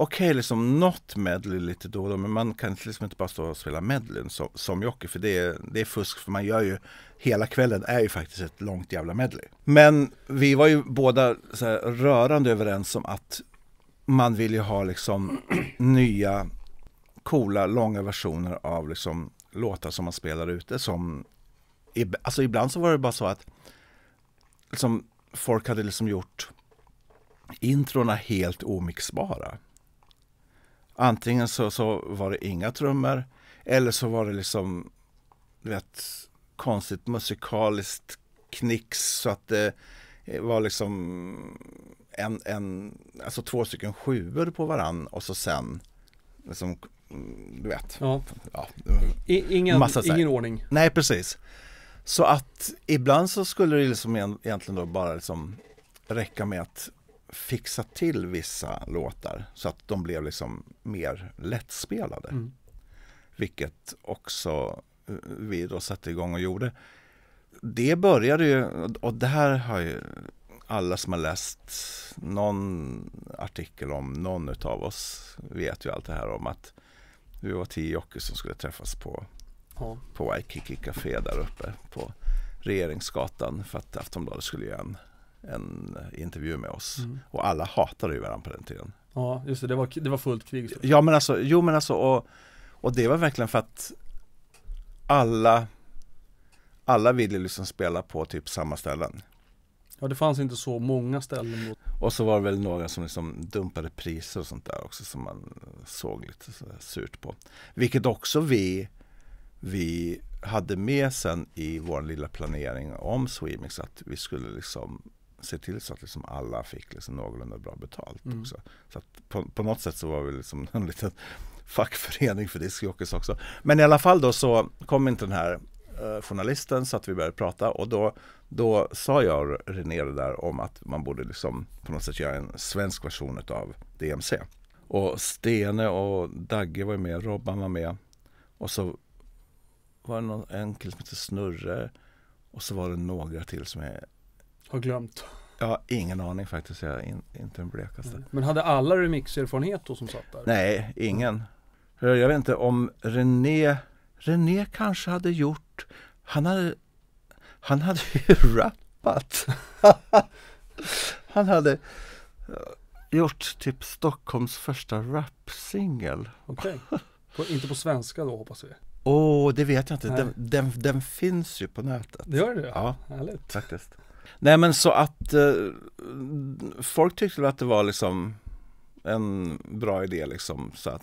okej, okay, liksom något medley lite då och då, men man kan liksom inte bara stå och spela medleyn som, som jockey, för det är, det är fusk, för man gör ju, hela kvällen är ju faktiskt ett långt jävla medley. Men vi var ju båda här, rörande överens om att man vill ju ha liksom nya, coola, långa versioner av liksom låtar som man spelar ute som, alltså ibland så var det bara så att liksom, folk hade liksom gjort introna helt omixbara. Antingen så, så var det inga trummor eller så var det liksom du vet, konstigt musikaliskt knix så att det eh, var liksom en, en, alltså två stycken sjuor på varann och så sen liksom, mm, du vet. Ja. ja ingen, ingen ordning. Nej, precis. Så att ibland så skulle det liksom egentligen då bara liksom räcka med att fixa till vissa låtar så att de blev liksom mer lättspelade. Mm. Vilket också eh, vi då satte igång och gjorde. Det började ju, och det här har ju alla som har läst någon artikel om någon av oss vet ju allt det här om att vi var tio jockeys som skulle träffas på, ja. på Waikiki Café där uppe på Regeringsgatan för att Aftonbladet skulle göra en en intervju med oss. Mm. Och alla hatade ju varandra på den tiden. Ja, just det, det var, det var fullt krig. Ja, men alltså, jo men alltså, och, och det var verkligen för att alla, alla ville liksom spela på typ samma ställen. Ja, det fanns inte så många ställen då. Och så var det väl några som liksom dumpade priser och sånt där också som man såg lite så surt på. Vilket också vi, vi hade med sen i vår lilla planering om Swemix att vi skulle liksom se till så att liksom alla fick liksom någorlunda bra betalt mm. också. Så på, på, något sätt så var vi liksom en liten fackförening för discjockeys också. Men i alla fall då så kom inte den här eh, journalisten så att vi började prata och då, då sa jag och René det där om att man borde liksom på något sätt göra en svensk version av DMC. Och Stene och Dagge var med, Robban var med och så var det någon, en kille som hette Snurre och så var det några till som är har glömt. Jag har ingen aning faktiskt, jag in, inte den blekaste. Mm. Men hade alla remixerfarenhet då som satt där? Nej, ingen. Jag vet inte om René, René kanske hade gjort, han hade, han hade ju rappat. han hade eh, gjort typ Stockholms första rapsingel. Okej, okay. inte på svenska då hoppas vi? Åh, oh, det vet jag inte. Den, den, den, finns ju på nätet. Det gör det? Ja, härligt. Faktiskt. Nej men så att eh, folk tyckte väl att det var liksom en bra idé liksom. Så att,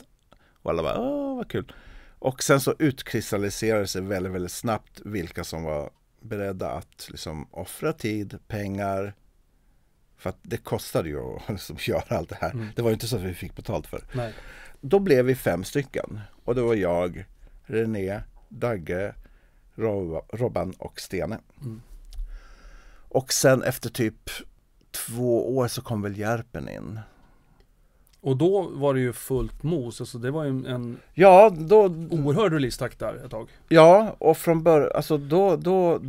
och alla bara, åh vad kul. Och sen så utkristalliserade sig väldigt, väldigt snabbt vilka som var beredda att liksom offra tid, pengar. För att det kostade ju att liksom göra allt det här. Mm. Det var ju inte så att vi fick betalt för. Nej. Då blev vi fem stycken. Och det var jag, René, Dagge, Rob Robban och Stene. Mm. Och sen efter typ två år så kom väl Järpen in. Och då var det ju fullt mos, alltså det var ju en ja, då, oerhörd releasetakt där ett tag. Ja, och från början, alltså då, då,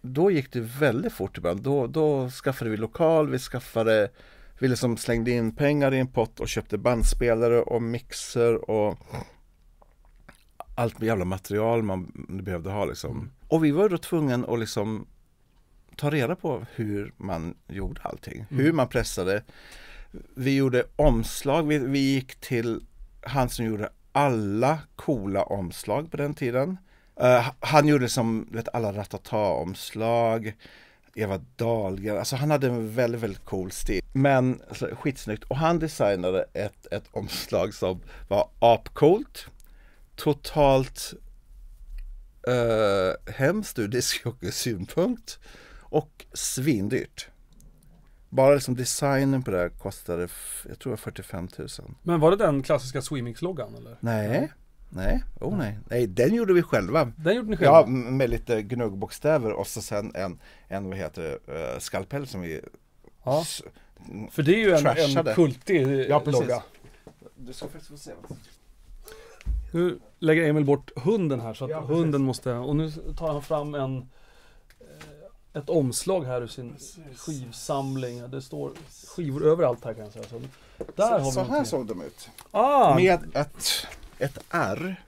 då gick det väldigt fort ibland. Då, då skaffade vi lokal, vi skaffade, vi liksom slängde in pengar i en pott och köpte bandspelare och mixer och allt jävla material man behövde ha liksom. Och vi var då tvungna att liksom ta reda på hur man gjorde allting, mm. hur man pressade. Vi gjorde omslag, vi, vi gick till han som gjorde alla coola omslag på den tiden. Uh, han gjorde som vet, alla Ratata-omslag, Eva Dahlgren, alltså han hade en väldigt, väldigt cool stil. Men alltså, skitsnyggt och han designade ett, ett omslag som var apcoolt, totalt uh, hemskt ur discjockeys synpunkt. Och svindyrt. Bara liksom designen på det här kostade, jag tror 45 000. Men var det den klassiska Swimix-loggan eller? Nej. Nej, oh nej. nej, den gjorde vi själva. Den gjorde ni själva? Ja, med lite gnuggbokstäver och så sen en, en vad heter det, eh, skalpell som vi ja. Mm, För det är ju en, en kultig eh, ja, precis. logga. Du ska faktiskt få se. Nu lägger Emil bort hunden här så att ja, hunden måste, och nu tar han fram en eh, ett omslag här ur sin skivsamling. Det står skivor överallt här kan jag säga. Så, där så, har så här såg de ut. Ah. Med ett, ett R.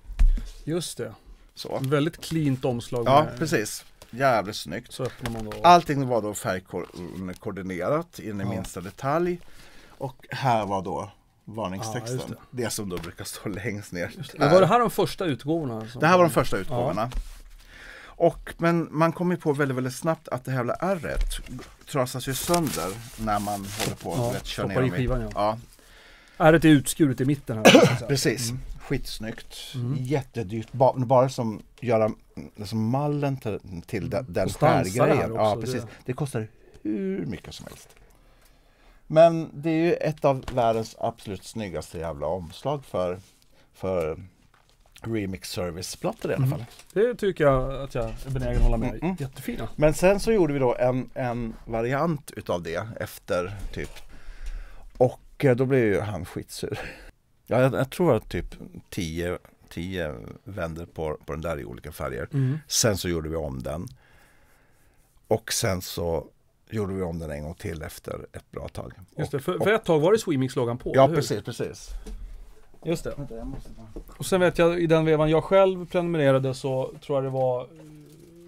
Just det. Så. Väldigt cleant omslag. Ja, med... precis. Jävligt snyggt. Så öppnar man då. Allting var då färgkoordinerat in i ja. minsta detalj. Och här var då varningstexten. Ja, det. det. som då brukar stå längst ner. Men var det här de första utgåvorna? Det här var de första utgåvorna. Ja. Och, men man kom ju på väldigt, väldigt snabbt att det här jävla ärret trasas ju sönder när man håller på att ja, vet, kör ner dem i skivan. Ja. Ja. Ärret är utskuret i mitten här. Precis, mm. skitsnyggt. Mm. Jättedyrt, ba bara som göra liksom mallen till, till den, mm. den skärgrejen. Ja, precis. Det. det kostar hur mycket som helst. Men det är ju ett av världens absolut snyggaste jävla omslag för, för Remix Service-plattor i alla mm. fall. Det tycker jag att jag är benägen att hålla med mm, mm Jättefina. Men sen så gjorde vi då en, en variant utav det efter typ Och eh, då blev ju han skitsur. Ja, jag, jag tror att typ 10 10 vänder på, på den där i olika färger. Mm. Sen så gjorde vi om den. Och sen så gjorde vi om den en gång till efter ett bra tag. Just det, Och- för, ett tag var det Swemix-loggan på, Ja, precis, precis. Just det. Och sen vet jag i den vevan jag själv prenumererade så tror jag det var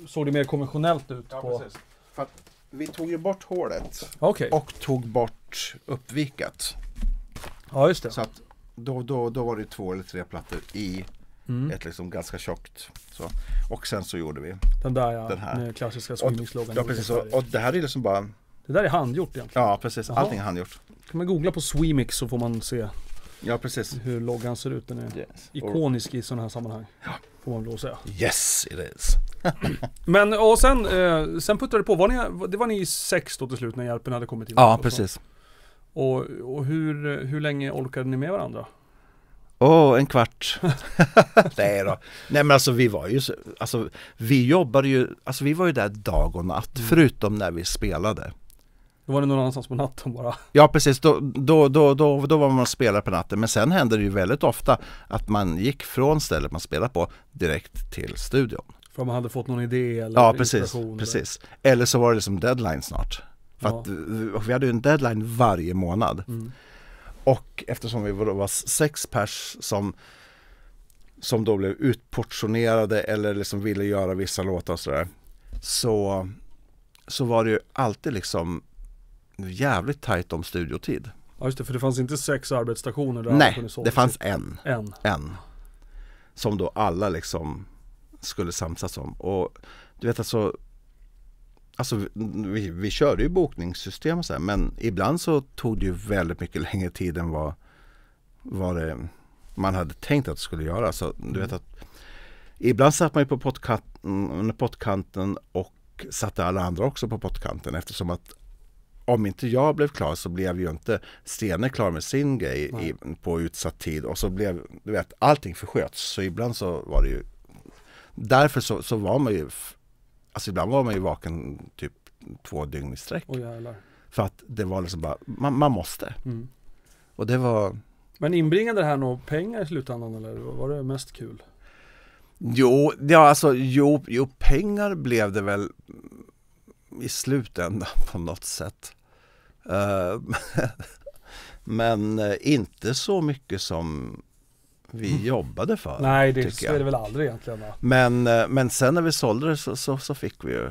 såg det mer konventionellt ut. på... Ja, precis. För att vi tog ju bort hålet okay. och tog bort uppvikat. Ja, just det. Så att då, då, då var det två eller tre plattor i mm. ett liksom ganska tjockt. Så. Och sen så gjorde vi den där ja, den här. klassiska swimmingslogan. Ja, precis. Och, och det här är liksom bara det där är handgjort egentligen? Ja, precis. Allting är handgjort. Kan man googla på Swemix så får man se Ja precis. Hur loggan ser ut. Den är yes. ikonisk i sådana här sammanhang. Ja. Får man väl lov säga. Yes it is. Men och sen, eh, sen puttade det på. Var ni, det var ni sex då till slut när hjälpen hade kommit in? Ja precis. Och, och hur, hur länge orkade ni med varandra? Åh, oh, en kvart. Nej då. Nej men alltså vi var ju, alltså vi jobbade ju, alltså vi var ju där dag och natt, mm. förutom när vi spelade. Då var det någon annanstans på natten bara. Ja precis, då, då, då, då, då var man och spelade på natten. Men sen hände det ju väldigt ofta att man gick från stället man spelade på direkt till studion. För man hade fått någon idé eller Ja precis, precis. Eller. så var det liksom deadline snart. För ja. att eh, vi hade ju en deadline varje månad. Mm. Och eftersom vi var sex pers som som då blev utportionerade eller liksom ville göra vissa låtar och sådär. Så, så var det ju alltid liksom jävligt tajt om studiotid. Ja just det, för det fanns inte sex arbetsstationer där Nej, det fanns typ en. en. En. Som då alla liksom skulle samsas om. Och du vet alltså Alltså vi, vi körde ju bokningssystem och så här, men ibland så tog det ju väldigt mycket längre tid än vad, vad det, man hade tänkt att det skulle göra. Så du vet mm. att Ibland satt man ju på pottkanten och satte alla andra också på pottkanten eftersom att om inte jag blev klar så blev ju inte Stene klar med sin grej i, på utsatt tid och så blev, du vet, allting försköts. Så ibland så var det ju, därför så, så var man ju, alltså ibland var man ju vaken typ två dygn i sträck. Oh, för att det var liksom bara, man, man måste. Mm. Och det var... Men inbringade det här några pengar i slutändan eller var det mest kul? Jo, ja alltså, jo, jo pengar blev det väl i slutändan på något sätt. Eh, men eh, inte så mycket som vi mm. jobbade för. Nej, det, är det väl aldrig egentligen. Men, eh, men sen när vi sålde det så, så, så, fick vi ju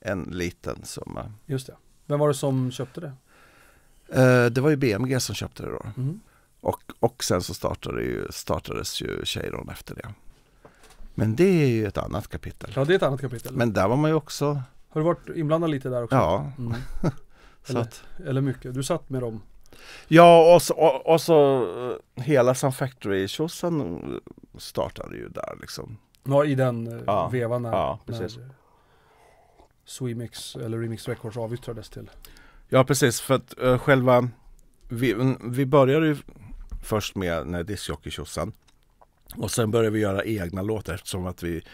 en liten summa. Just det. Vem var det som köpte det? Det var ju BMG som köpte det då. Mm. Och, och sen så startade ju, startades ju Cheiron efter det. Men det är ju ett annat kapitel. Ja, det är ett annat kapitel. Men där var man ju också... Har du varit inblandad lite där också? Ja. Mm. Så eller, att, eller mycket. Du satt med dem? Ja, och så, och, och så eh, hela Sun Factory-tjosan eh, startade ju där liksom. Ja, i den eh, ja, vevan när, ja, precis. när Swimix eller Remix Records avyttrades till. Ja, precis. För att uh, själva, vi, mm, vi började ju först med när discjockey-tjosan Och sen började vi göra egna låtar eftersom att vi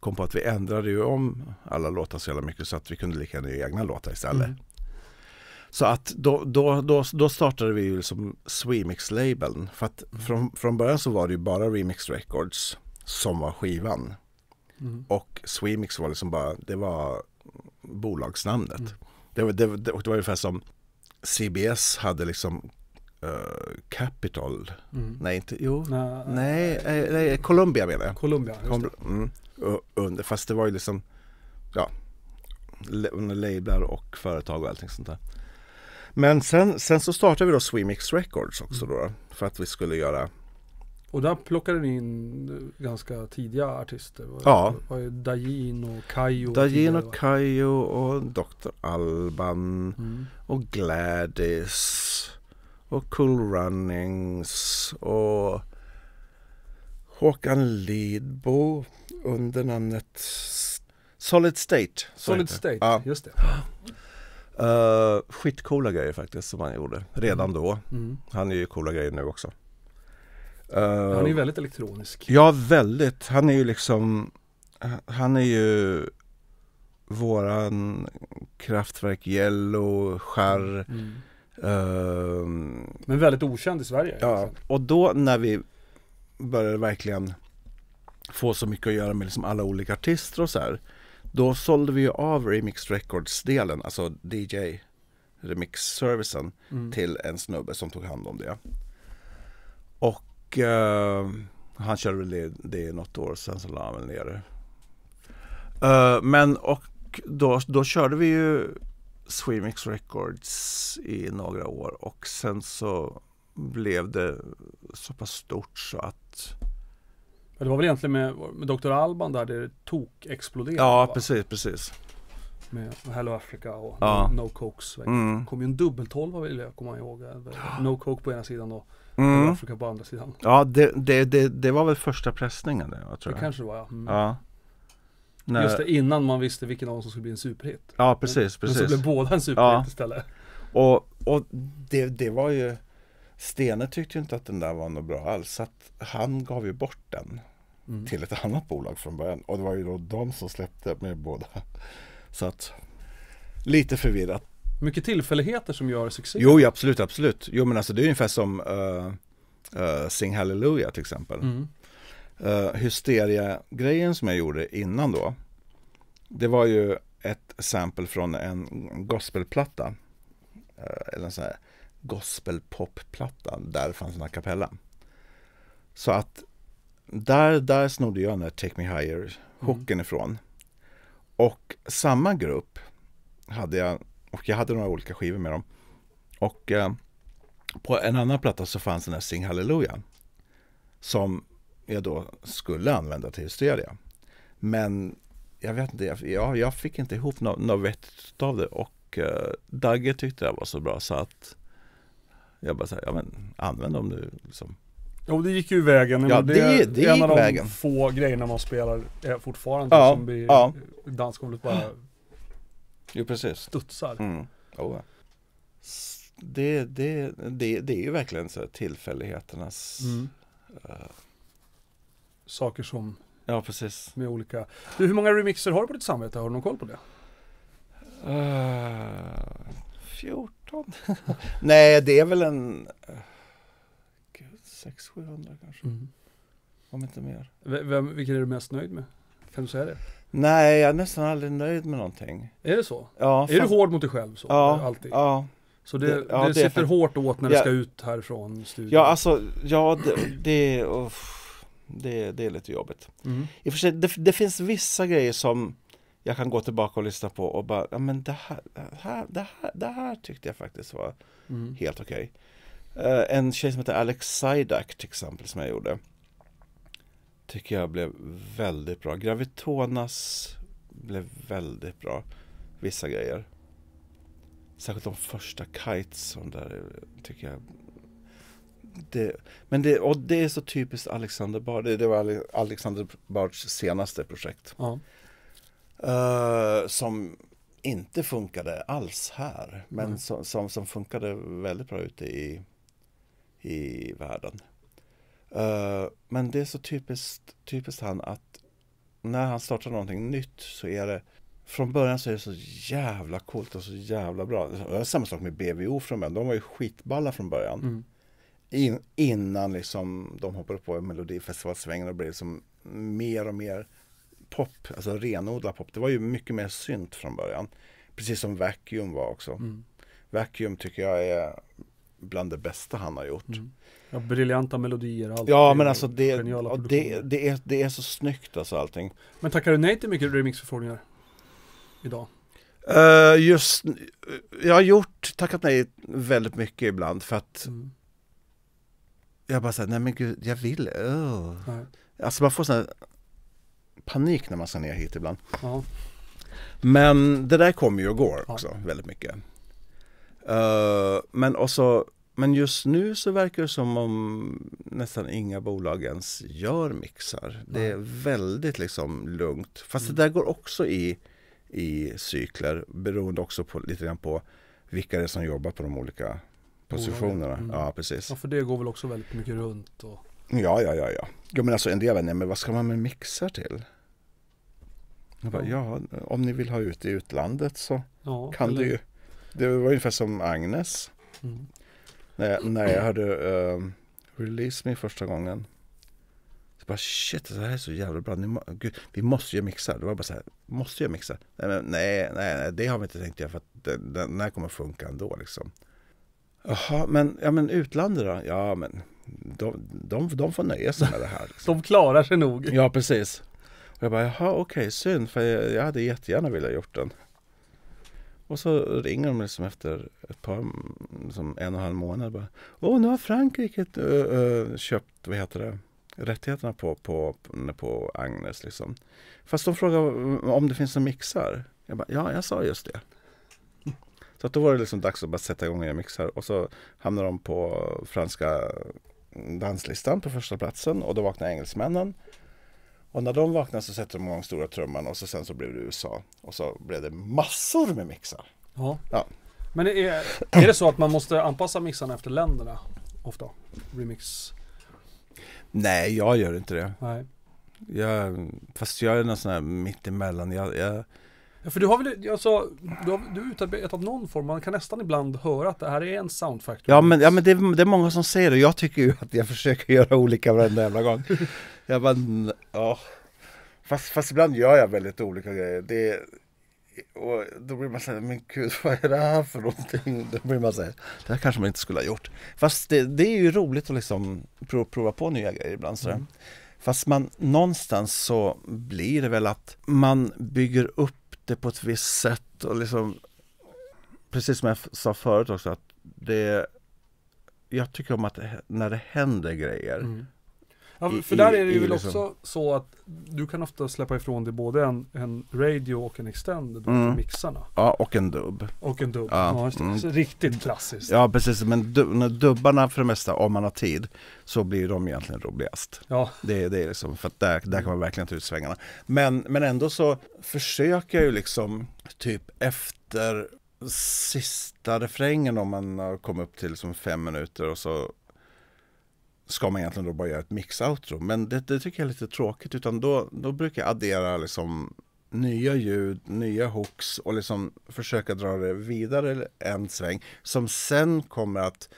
kom på att vi ändrade ju om alla låtar så jävla mycket så att vi kunde lika gärna göra egna låtar istället. Mm. Så att då, då, då, då startade vi ju liksom Swemix-labeln. För att mm. från, från början så var det ju bara Remix Records som var skivan. Mm. Och Swemix var liksom bara, det var bolagsnamnet. Mm. Det, det, det, och det var ungefär som CBS hade liksom Uh, eh, Capital. Mm. Nej, inte, jo, nej, eh, nej, nej, nej Colombia menar jag. Colombia, just det. Mm. Under, fast det var ju liksom, ja, lablar och företag och allting sånt där. Men sen, sen så startade vi då Swimix Records också då. För att vi skulle göra och där plockade ni in ganska tidiga artister. Ja. Dajin och Kayo. Dajin och Kayo och Dr. Alban mm. och Gladys och Cool Runnings och Håkan Lidbo under namnet Solid State. Solid State, ja. just det. Uh, skitcoola grejer faktiskt som han gjorde redan mm. då. Mm. Han är ju coola grejer nu också. Uh, han är ju eh, väldigt elektronisk. Ja, väldigt. Han är ju liksom Han är ju våran Kraftwerk Yellow, Char. Mm. Uh, Men väldigt okänd i Sverige. Ja, liksom. och då när vi började verkligen få så mycket att göra med liksom alla olika artister och så här då sålde vi ju av Remix Records-delen, alltså DJ remix-servicen mm. till en snubbe som tog hand om det. Och uh, han körde väl det, det något år, sen så la han väl ner det. Uh, men och då, då körde vi ju Swemix Records i några år och sen så blev det så pass stort så att det var väl egentligen med, med Dr. Alban där det tok exploderade Ja, va? precis, precis. Med Hello Africa och ja. No Cokes. Mm. kom ju en dubbeltolva vill jag komma ihåg. Eh, no Coke på ena sidan och mm. Hello Africa på andra sidan. Ja, det, det, det, det var väl första pressningen det, jag tror Det kanske det var ja. Mm. ja. När... Just det, innan man visste vilken av dem som skulle bli en superhit. Ja, precis, men, precis. Men så blev båda en superhit ja. istället. Och, och det, det var ju Stene tyckte ju inte att den där var något bra alls, så att han gav ju bort den mm. till ett annat bolag från början. Och det var ju då de som släppte med båda. Så att lite förvirrat. Mycket tillfälligheter som gör succé. Jo, absolut, absolut. Jo, men alltså det är ungefär som uh, uh, Sing Hallelujah till exempel. Mm. Uh, Hysteria-grejen som jag gjorde innan då. Det var ju ett sample från en gospelplatta. Eller en sån här Gospel-pop-platta. där fanns en a cappella. Så att där, där snodde jag den här Take Me Higher-chocken mm. ifrån. Och samma grupp hade jag, och jag hade några olika skivor med dem. Och eh, på en annan platta så fanns den här Sing Hallelujah. Som jag då skulle använda till hysteria. Men jag vet inte, jag, jag, fick inte ihop något no vettigt av det. Och eh, Dagge tyckte det var så bra så att jag bara sa, ja men använd dem nu liksom. Jo det gick ju vägen. Ja, det, det, det är en av de vägen. få grejerna man spelar är fortfarande ja, som liksom, blir ja. dansgolvet bara jo, precis. studsar. Mm. Oh. Det, det, det, det är ju verkligen så tillfälligheternas mm. uh. Saker som Ja precis Med olika du, Hur många remixer har du på ditt samvete? Har du någon koll på det? Uh, eh, 14 Nej det är väl en 600-700 kanske. Mm. Om inte mer. vem, vilken är du mest nöjd med? Kan du säga det? Nej, jag är nästan aldrig nöjd med någonting. Är det så? Ja. Är fast... du hård mot dig själv så? Ja. Alltid? Ja. Så det, det, ja, det sitter för... hårt åt när ja. ska ut härifrån studion? Ja, alltså, ja, det, det, oh, det, det är lite jobbigt. Mm. I och för sig, det, det, finns vissa grejer som jag kan gå tillbaka och lyssna på och bara, ja men det här, det här, det här, det här tyckte jag faktiskt var mm. helt okej. Okay. Eh, en tjej som heter Alex Sidak till exempel som jag gjorde. Tycker jag blev väldigt bra. Gravitonas blev väldigt bra. Vissa grejer. Särskilt de första kites, de där tycker jag. Det, men det, och det är så typiskt Alexander Bard. Det, det var Alexander Bards senaste projekt. Ja. Uh, som inte funkade alls här, men mm. som, som, som, funkade väldigt bra ute i i världen. Uh, men det är så typiskt, typiskt han att när han startar någonting nytt så är det från början så är det så jävla coolt och så jävla bra. Det var samma sak med BVO från början. De var ju skitballa från början. Mm. In, innan liksom de hoppade på Melodifestivalsvängen och blev liksom mer och mer pop, alltså renodlad pop. Det var ju mycket mer synt från början. Precis som Vacuum var också. Mm. Vacuum tycker jag är bland det bästa han har gjort. Mm. Ja, briljanta melodier, allt. Ja, men alltså det, det, det, är, det är så snyggt alltså allting. Men tackar du nej till mycket remixförfrågningar idag? Uh, just, jag har gjort, tackat nej väldigt mycket ibland för att mm. jag bara säger nej men gud, jag vill, oh. Nej. Alltså man får sån här panik när man ska ner hit ibland. Ja. Men det där kommer ju och går också ja. väldigt mycket. Eh, men, också, men just nu så verkar det som om nästan inga bolag ens gör mixar. Det är väldigt liksom lugnt. Fast mm. det där går också i, i cykler beroende också på, lite grann på vilka det är som jobbar på de olika positionerna. Mm. Ja, precis. Ja, för det går väl också väldigt mycket runt. Och... Ja, ja, ja, ja. Jo, men alltså en del vänner, men vad ska man med mixar till? Bara, ja. ja, om ni vill ha ut i utlandet så ja, kan eller... du ju det var ungefär som Agnes. Mm. När, jag, när jag hörde uh, ehm, Release Me första gången. Så bara shit, det här är så jävla bra. Ni, gud, vi måste ju mixa. Det var bara så här, måste jag mixa? Nej, nej, nej, nej, det har vi inte tänkt göra för att den, den här kommer funka ändå liksom. Jaha, men, ja, men utlandet då? Ja, men de, de, de får nöja sig med det här. Liksom. de klarar sig nog. Ja, precis. Och jag bara, jaha, okej, okay, synd, för jag, jag hade jättegärna velat gjort den. Och så ringer de liksom efter ett par, liksom en och en halv månad. Bara, Åh, nu har Frankrike äh, äh, köpt, vad heter det, rättigheterna på, på, på Agnes. Liksom. Fast de frågar om det finns en mixar. Jag bara, ja, jag sa just det. Så att då var det liksom dags att bara sätta igång en mixar. Och så hamnade de på franska danslistan på första platsen. Och då vaknade engelsmännen. Och när de vaknade så sätter de igång stora trumman och så sen så blev det USA. Och så blev det massor med mixar. Ja. ja. Men är, är det så att man måste anpassa mixarna efter länderna ofta? Remix? Nej, jag gör inte det. Nej. Jag, fast jag är någon sån här mittemellan. Jag, jag, för du har väl, alltså, du har du utarbetat någon form, man kan nästan ibland höra att det här är en soundfactor. Ja men, ja, men det, det är många som säger det, jag tycker ju att jag försöker göra olika varenda jävla gång. jag bara, ja. Fast, fast ibland gör jag väldigt olika grejer. Det, och då blir man såhär, men gud vad är det här för någonting? Då blir man såhär, det här kanske man inte skulle ha gjort. Fast det, det är ju roligt att liksom prov, prova på nya grejer ibland sådär. Mm. Fast man någonstans så blir det väl att man bygger upp det på ett visst sätt och liksom Precis som jag sa förut också att det Jag tycker om att när det händer grejer mm. Ja, för i, där är det ju liksom. också så att du kan ofta släppa ifrån dig både en, en radio och en extended mm. mixarna. Ja, och en dubb. Och en dubb, ja. ja mm. Alltså, riktigt klassiskt. Ja, precis. Men du, dubbarna för det mesta, om man har tid, så blir de egentligen roligast. Ja. Det, det är liksom, för att där, där kan man verkligen ta ut svängarna. Men, men ändå så försöker jag ju liksom, typ efter sista refrängen om man har kommit upp till som liksom fem minuter och så ska man egentligen då bara göra ett mix-outro. Men det, det, tycker jag är lite tråkigt. Utan då, då brukar jag addera liksom nya ljud, nya hooks och liksom försöka dra det vidare en sväng. Som sen kommer att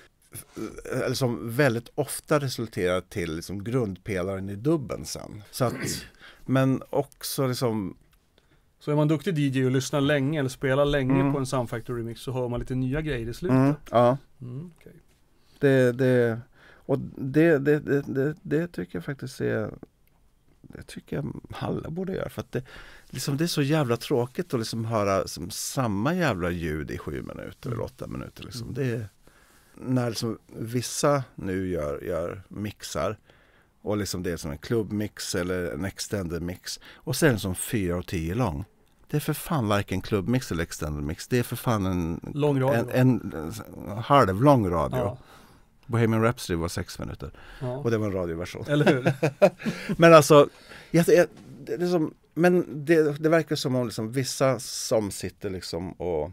eh, eller som väldigt ofta resulterar till liksom grundpelaren i dubben sen. Så att, men också liksom så är man duktig DJ och lyssnar länge eller spelar länge mm. på en Soundfactory remix så hör man lite nya grejer i slutet. Mm, ja. Mm, okay. det, det, och det, det, det, det, tycker jag faktiskt är det tycker jag alla borde göra. För att det, liksom, det är så jävla tråkigt att liksom höra som, samma jävla ljud i sju minuter eller mm. åtta minuter. Liksom. Mm. Det, när liksom, vissa nu gör, gör mixar och liksom det är som en klubbmix eller en extended mix och sen är den som 4 och 10 lång. Det är för fan varken klubbmix eller extended mix. Det är för fan en, en, en, en halvlång radio. Ja. Bohemian Rhapsody var sex minuter. Ja. Och det var en radioversion. Eller hur? men alltså, jag, jag, det, liksom, men det, det verkar som om liksom, vissa som sitter liksom och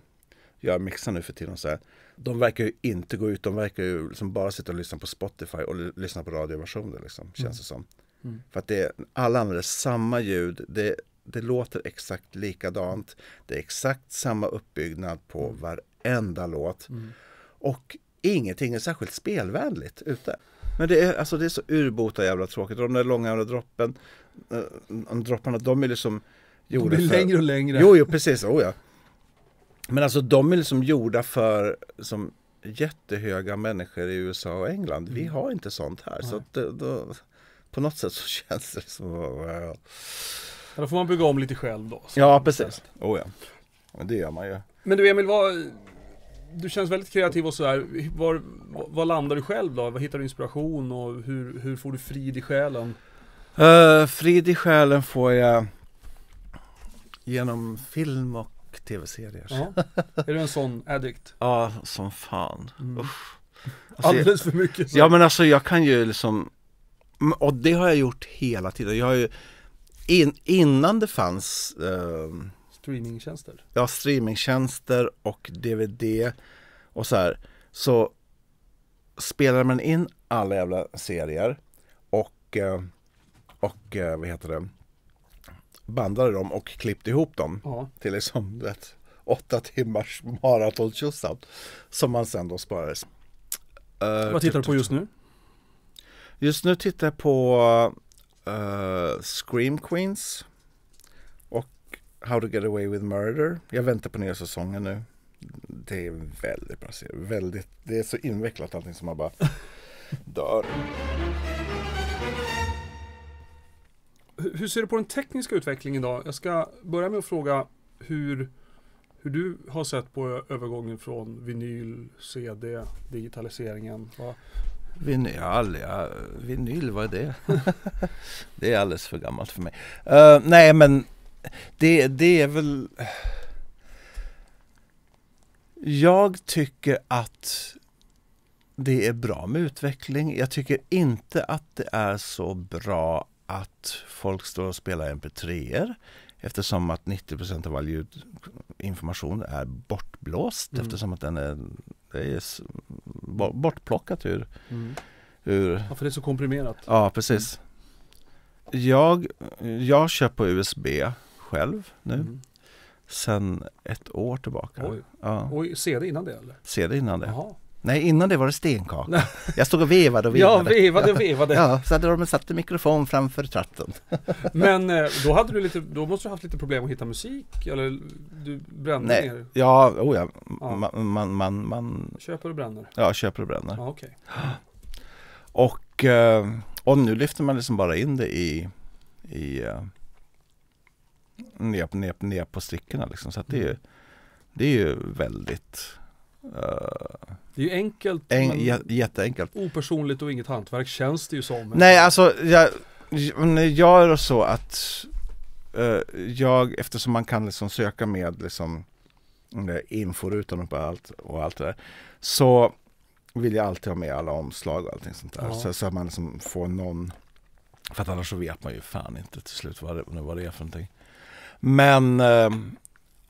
gör mixar nu för tiden så här, de verkar ju inte gå ut, de verkar ju liksom bara sitta och lyssna på Spotify och lyssna på radioversioner liksom, mm. känns mm. det som. Mm. För att det, alla använder samma ljud, det, det låter exakt likadant, det är exakt samma uppbyggnad på mm. varenda låt. Mm. Och ingenting är särskilt spelvänligt ute. Men det är, alltså det är så urbota jävla tråkigt. Och de där långa jävla droppen, äh, dropparna, de är liksom gjorda de blir längre och längre. Jo, jo, precis. Oh, ja. Men alltså de är liksom gjorda för som jättehöga människor i USA och England. Vi mm. har inte sånt här. Så att, eh, då, på något sätt så känns det som... Well. Ja, då får man bygga om lite själv då. Ja, precis. Oh, ja. Men det gör man ju. Men du Emil, vad, du känns väldigt kreativ och sådär. Var, var landar du själv då? Var hittar du inspiration och hur, hur får du frid i själen? Uh, frid i själen får jag genom film och tv-serier. Ja. Är du en sån addict? ja, som fan. Mm. Alltså, Alldeles för mycket. Så. Ja, men alltså jag kan ju liksom, och det har jag gjort hela tiden. Jag har ju, in, innan det fanns uh, streamingtjänster. Ja, streamingtjänster och DVD och så här. Så spelade man in alla jävla serier och, eh, och eh, vad heter det, bandade dem och klippte ihop dem ja. till liksom ett åtta timmars maratontjosan som man sen då sparade. Eh, vad tittar du på typ- just nu? Just nu tittar jag på uh, Scream Queens How to get away with murder. Jag väntar på nya säsongen nu. Det är väldigt bra serie. Väldigt, det är så invecklat allting som man bara dör. Hur ser du på den tekniska utvecklingen idag? Jag ska börja med att fråga hur, hur du har sett på övergången från vinyl, CD, digitaliseringen. Vad, Vinyl, ja, vinyl, vad är det? det är alldeles för gammalt för mig. Uh, nej, men det, det är väl... Jag tycker att det är bra med utveckling. Jag tycker inte att det är så bra att folk står och spelar mp 3 er eftersom att 90 av all ljudinformation är bortblåst mm. eftersom att den är, är bortplockat ur, mm. ur... Ja, för det är så komprimerat. Ja, precis. Mm. Jag, jag kör på USB själv nu. Mm. Sen ett år tillbaka. Oj. Ja. Och CD innan det eller? CD innan det. Aha. Nej, innan det var det stenkaka. Jag stod och vevade och vevade. Ja, vevade och vevade. Ja, så hade de satt en mikrofon framför tratten. Men eh, då, hade du lite, då måste du ha haft lite problem att hitta musik? Eller du brände Nej. ner? Ja, oh ja. ja. Man, man, man, man, Köper och bränner? Ja, köper och bränner. Ja, okay. och, eh, och nu lyfter man liksom bara in det i, i eh, ner, ner, ner på stickorna liksom. Så att det är ju, det är ju väldigt uh, det är ju enkelt, en, jä, jätteenkelt. opersonligt och inget hantverk känns det ju som. Nej, alltså jag, jag är så att uh, jag, eftersom man kan liksom söka med liksom inforutan och allt och allt det där, så vill jag alltid ha med alla omslag och allting sånt där. Ja. Så, så, att man liksom får någon, för att annars så vet man ju fan inte till slut vad det, vad det är för någonting. Men eh,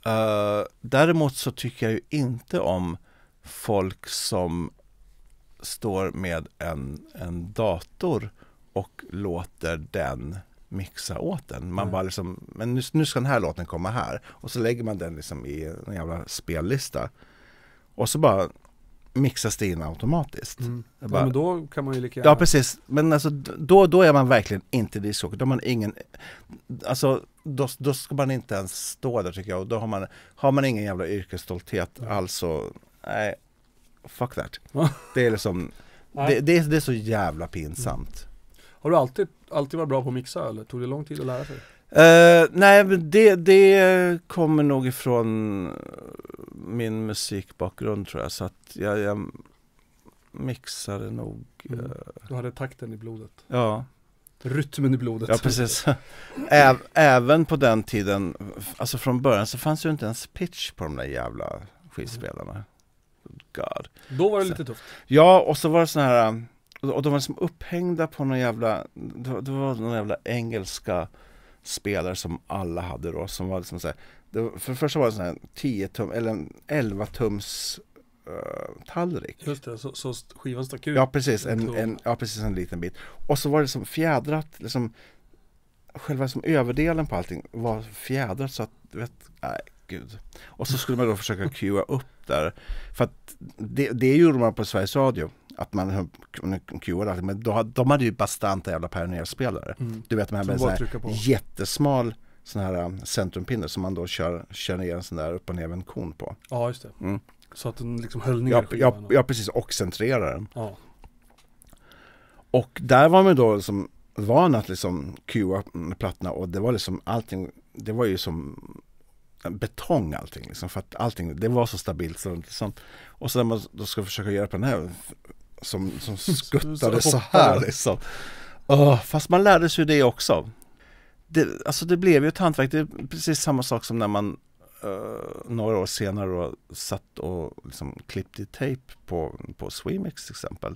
eh, däremot så tycker jag ju inte om folk som står med en, en dator och låter den mixa åt den. Man mm. bara liksom, men nu, nu ska den här låten komma här. Och så lägger man den liksom i en jävla spellista. Och så bara mixas det in automatiskt. Mm. Bara, ja, men då kan man ju lika gärna... Ja, precis. Men alltså, då, då är man verkligen inte discjockey. Då har man ingen... Alltså, då, då ska man inte ens stå där tycker jag. Och då har man, har man ingen jävla yrkesstolthet alls så, nej, fuck that. det är liksom, det, det, är, det är så jävla pinsamt. Mm. Har du alltid, alltid varit bra på att mixa eller tog det lång tid att lära sig? Uh, nej, men det, det kommer nog ifrån min musikbakgrund tror jag, så att jag, jag mixade nog. Mm. Uh, du hade takten i blodet? Ja rytmen i blodet. Ja, precis. Ä även på den tiden, alltså från början så fanns ju inte ens pitch på de där jävla skivspelarna. God. Då var det så. lite tufft. Ja, och så var det sådana här, och de var liksom upphängda på någon jävla, det var någon jävla engelska spelare som alla hade då, som var liksom såhär, det, för det första var det en sån här 10 tum, eller en 11 tums Eh, tallrik. Just det, så, så skivan stack ut. Ja precis, en, en, ja, precis en liten bit. Och så var det som fjädrat, liksom, själva som överdelen på allting var fjädrat så att, du vet, nej gud. Och så skulle man då försöka cuea upp där. För att det, det gjorde man på Sveriges Radio att man cuade allting. Men då, de hade ju bastanta jävla pionerspelare. Mm. Du vet de här med en jättesmal sån här um, centrumpinne som man då kör, kör ner en sån där upp och ner en kon på. Ja, just det. Mm. Så att den liksom höll ner ja, ja, ja, precis. Och centrerade den. Ja. Och där var man då liksom van att liksom cuea plattorna och det var liksom allting, det var ju som betong allting liksom, för att allting, det var så stabilt så liksom. Och sen när man då ska försöka göra på den här som, som skuttade så, så här liksom. Oh, fast man lärde sig ju det också. Det, alltså det blev ju ett hantverk, det är precis samma sak som när man uh, några år senare då, satt och liksom klippte i tejp på, på Swemex till exempel.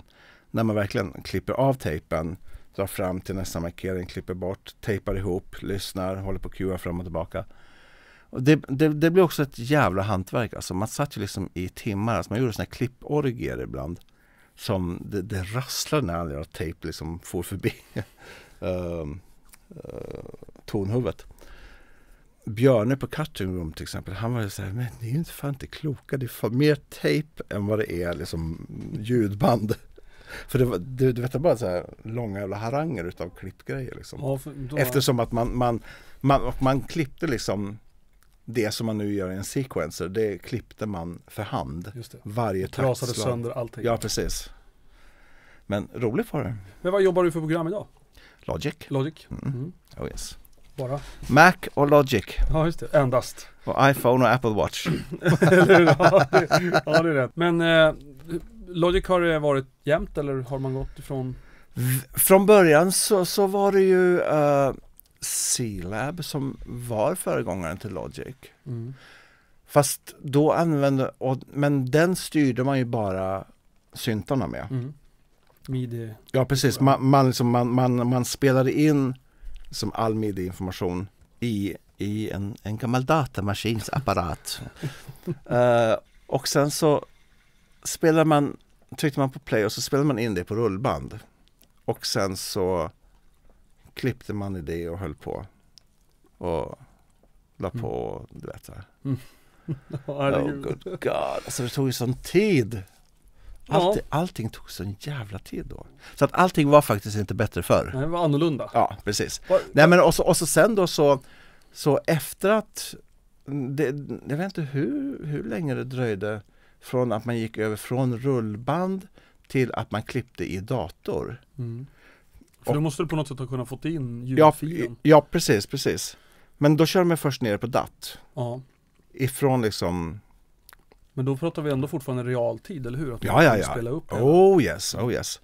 När man verkligen klipper av tejpen, drar fram till nästa markering, klipper bort, tejpar ihop, lyssnar, håller på att fram och tillbaka. Och det, det, det, blir också ett jävla hantverk. Alltså man satt ju liksom i timmar, alltså man gjorde sådana här klipporgier ibland. Som det, det rasslade när all tejp liksom for förbi uh, uh, tonhuvudet. Björne på Cutting Room till exempel, han var ju såhär, men ni är ju fan inte kloka, det är mer tejp än vad det är liksom ljudband. För det var, du, du vet, det bara så här långa jävla haranger utav klippgrejer liksom. Ja, då... Eftersom att man, man, man, man klippte liksom det som man nu gör i en sequencer, det klippte man för hand. Varje taktslag. Trasade sönder allting. Ja, precis. Men roligt var det. Men vad jobbar du för program idag? Logic. Logic. Mm. Mm. Oh yes. Bara. Mac och Logic. Ja, just det. Endast. Och iPhone och Apple Watch. ja, det, ja, det är rätt. Men eh, Logic har det varit jämnt eller har man gått ifrån? Från början så, så var det ju eh, C-Lab som var föregångaren till Logic. Mm. Fast då använde, och, men den styrde man ju bara syntarna med. Mm. Midi. Ja precis, man, man, liksom, man, man, man spelade in som all medieinformation i, i en, en gammal datamaskinsapparat. uh, och sen så spelade man, tryckte man på play och så spelade man in det på rullband. Och sen så klippte man i det och höll på. Och la på, mm. du vet oh, good God, alltså det tog ju sån tid. Allting, ja. allting tog sån jävla tid då. Så att allting var faktiskt inte bättre förr. Nej, det var annorlunda. Ja, precis. Var, Nej men och så, och så sen då så, så efter att, det, jag vet inte hur, hur länge det dröjde från att man gick över från rullband till att man klippte i dator. Mm. För då måste du på något sätt ha kunnat fått in ljudfilen. Ja, ja precis, precis. Men då körde man först ner på DAT. Ja. Ifrån liksom men då pratar vi ändå fortfarande realtid, eller hur? Att ja, ja, ja. Spela upp hela. oh yes, oh yes.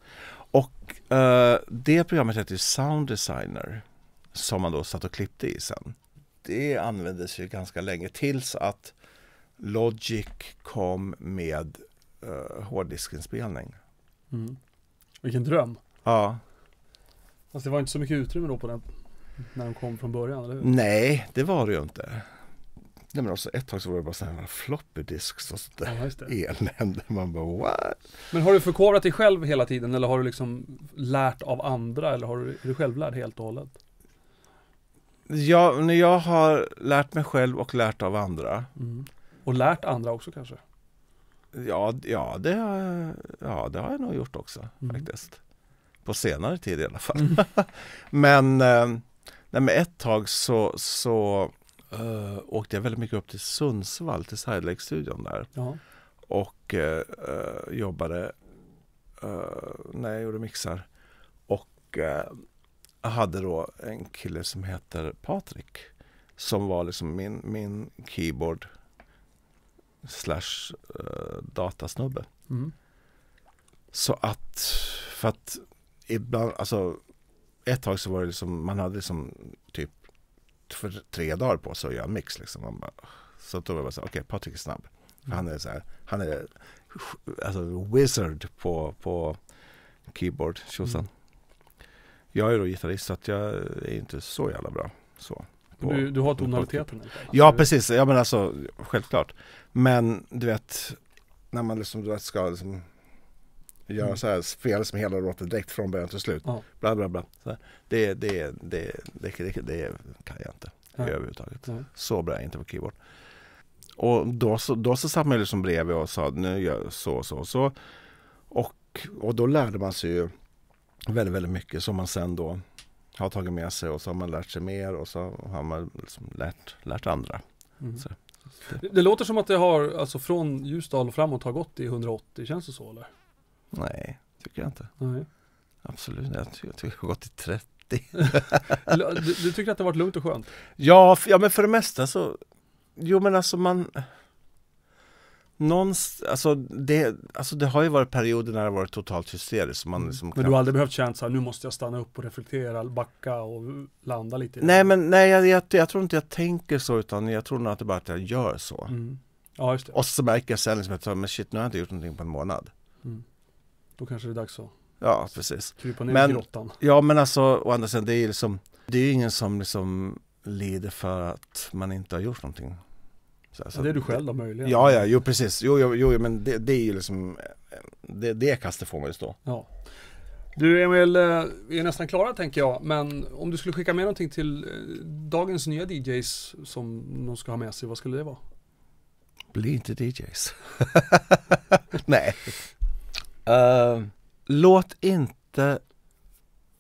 Och uh, det programmet hette Sound Designer, som man då satt och klippte i sen. Det användes ju ganska länge, tills att Logic kom med uh, hårddiskinspelning. Mm. Vilken dröm! Ja. Fast det var inte så mycket utrymme då på den, när de kom från början, eller hur? Nej, det var det ju inte. Nej men alltså ett tag så var det bara sådana här floppy disks och sånt där ja, elände. Man bara what? Men har du förkovrat dig själv hela tiden eller har du liksom lärt av andra eller har du, är du självlärd helt och hållet? Ja, när jag har lärt mig själv och lärt av andra. Mm. Och lärt andra också kanske? Ja, ja, det, har, ja det har jag nog gjort också mm. faktiskt. På senare tid i alla fall. Mm. men, eh, nej, men ett tag så, så uh, åkte jag väldigt mycket upp till Sundsvall, till Sidelake-studion där. Ja. Och uh, jobbade uh, när jag gjorde mixar. Och uh, hade då en kille som heter Patrik. Som var liksom min, min keyboard slash datasnubbe. Mm. Så att, för att ibland, alltså ett tag så var det liksom, man hade liksom typ för tre dagar på sig att göra en mix. Liksom. Bara, så då var jag så okej, okay, Patrik är snabb. Mm. Han är så här, han är alltså wizard på, på keyboard, tjosan. Mm. Jag är då gitarrist så att jag är inte så jävla bra. Så. På, du, du har tonaliteten? Alltså, ja, precis. Ja, men alltså självklart. Men du vet, när man liksom du vet, ska liksom göra mm. så här fel som hela låten direkt från början till slut. Ja. Bla bla bla. Det, det, det, det, det, kan jag inte ja. överhuvudtaget. Ja. Så bra är jag inte på keyboard. Och då då så satt man ju liksom bredvid och sa nu gör jag så så så. Och, och då lärde man sig ju väldigt, väldigt mycket som man sen då har tagit med sig och så har man lärt sig mer och så har man liksom lärt, lärt andra. Mm. Så, det. det. låter som att det har, alltså från Ljusdal och framåt har gått i 180, känns det så eller? Nej, tycker jag inte. Nej. Absolut, jag tycker, jag tycker jag har gått i 30. du, du tycker att det har varit lugnt och skönt? Ja, ja, men för det mesta så Jo men alltså man Någonstans, alltså det, alltså det har ju varit perioder när det varit totalt hysteriskt. Man mm. liksom men knappt... du har aldrig behövt känna så här, nu måste jag stanna upp och reflektera, backa och landa lite? Nej, men nej, jag, jag, jag, tror inte jag tänker så, utan jag tror nog att det bara är att jag gör så. Mm. Ja, och så märker jag sen liksom att, men shit, nu har jag inte gjort någonting på en månad. Mm. Då kanske det är dags att ja, precis. krypa ner men, i grottan. Ja, men alltså å andra sidan, det är, ju liksom, det är ingen som liksom lider för att man inte har gjort någonting. Så, ja, det är du själv då möjligen? Ja, ja, jo precis. Jo, jo, jo men det, det är ju liksom, det, det kastet får man ju stå. Ja. Du Emil, eh, vi är nästan klara tänker jag, men om du skulle skicka med någonting till eh, dagens nya DJs som de ska ha med sig, vad skulle det vara? Bli inte DJs. Nej. Eh, låt inte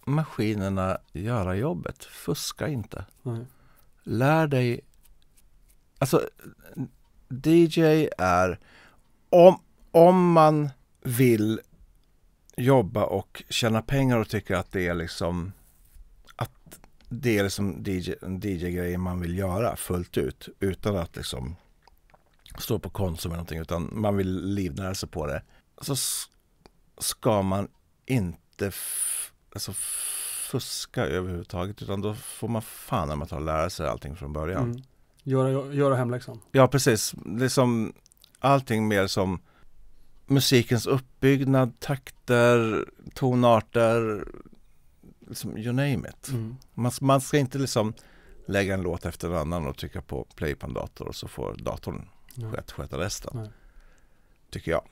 maskinerna göra jobbet. Fuska inte. Nej. Lär dig. Alltså DJ är om, om man vill jobba och tjäna pengar och tycker att det är liksom att det är liksom DJ-grejen DJ man vill göra fullt ut utan att liksom stå på Konsum eller någonting utan man vill livnära sig på det. Så ska man inte alltså fuska överhuvudtaget utan då får man fan om att ta lära sig allting från början. Mm. Göra, göra hemläxan. Ja precis, liksom allting mer som musikens uppbyggnad, takter, tonarter, liksom, you name it. Mm. Man, man, ska inte liksom lägga en låt efter en annan och trycka på play på en dator och så får datorn mm. sköta, sköta resten. Nej. Tycker jag.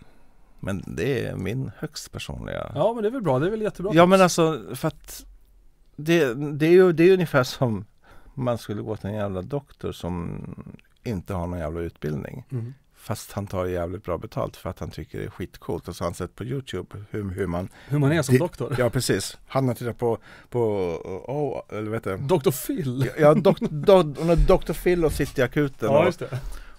Men det är min högst personliga Ja men det är väl bra, det är väl jättebra Ja men alltså för att det, det, är ju, det är ju ungefär som man skulle gå till en jävla doktor som inte har någon jävla utbildning. Mm. Fast han tar jävligt bra betalt för att han tycker det är skitcoolt. Och så har han sett på YouTube hur, hur man... Hur man är som doktor? Ja, precis. Han har tittat på, på oh, eller vet du? Dr. Phil? Ja, dok, do, Dr. Phil och City Akuten. Ja,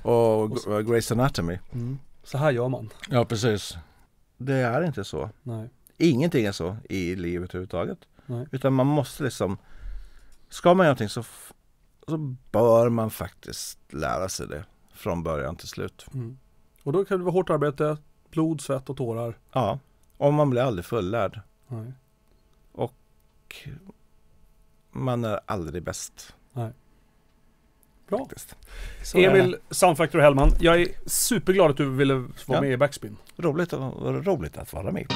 och, och, och, och Grey's Anatomy. Mm. Så här gör man. Ja, precis. Det är inte så. Nej. Ingenting är så i livet överhuvudtaget. Nej. Utan man måste liksom, ska man göra någonting så, så bör man faktiskt lära sig det från början till slut. Mm. Och då kan det vara hårt arbete, blod, svett och tårar. Ja, och man blir aldrig fullärd. Nej. Och man är aldrig bäst. Nej. Bra. Emil Soundfactor Hellman, jag är superglad att du ville vara ja. med i Backspin. Roligt, roligt att vara med.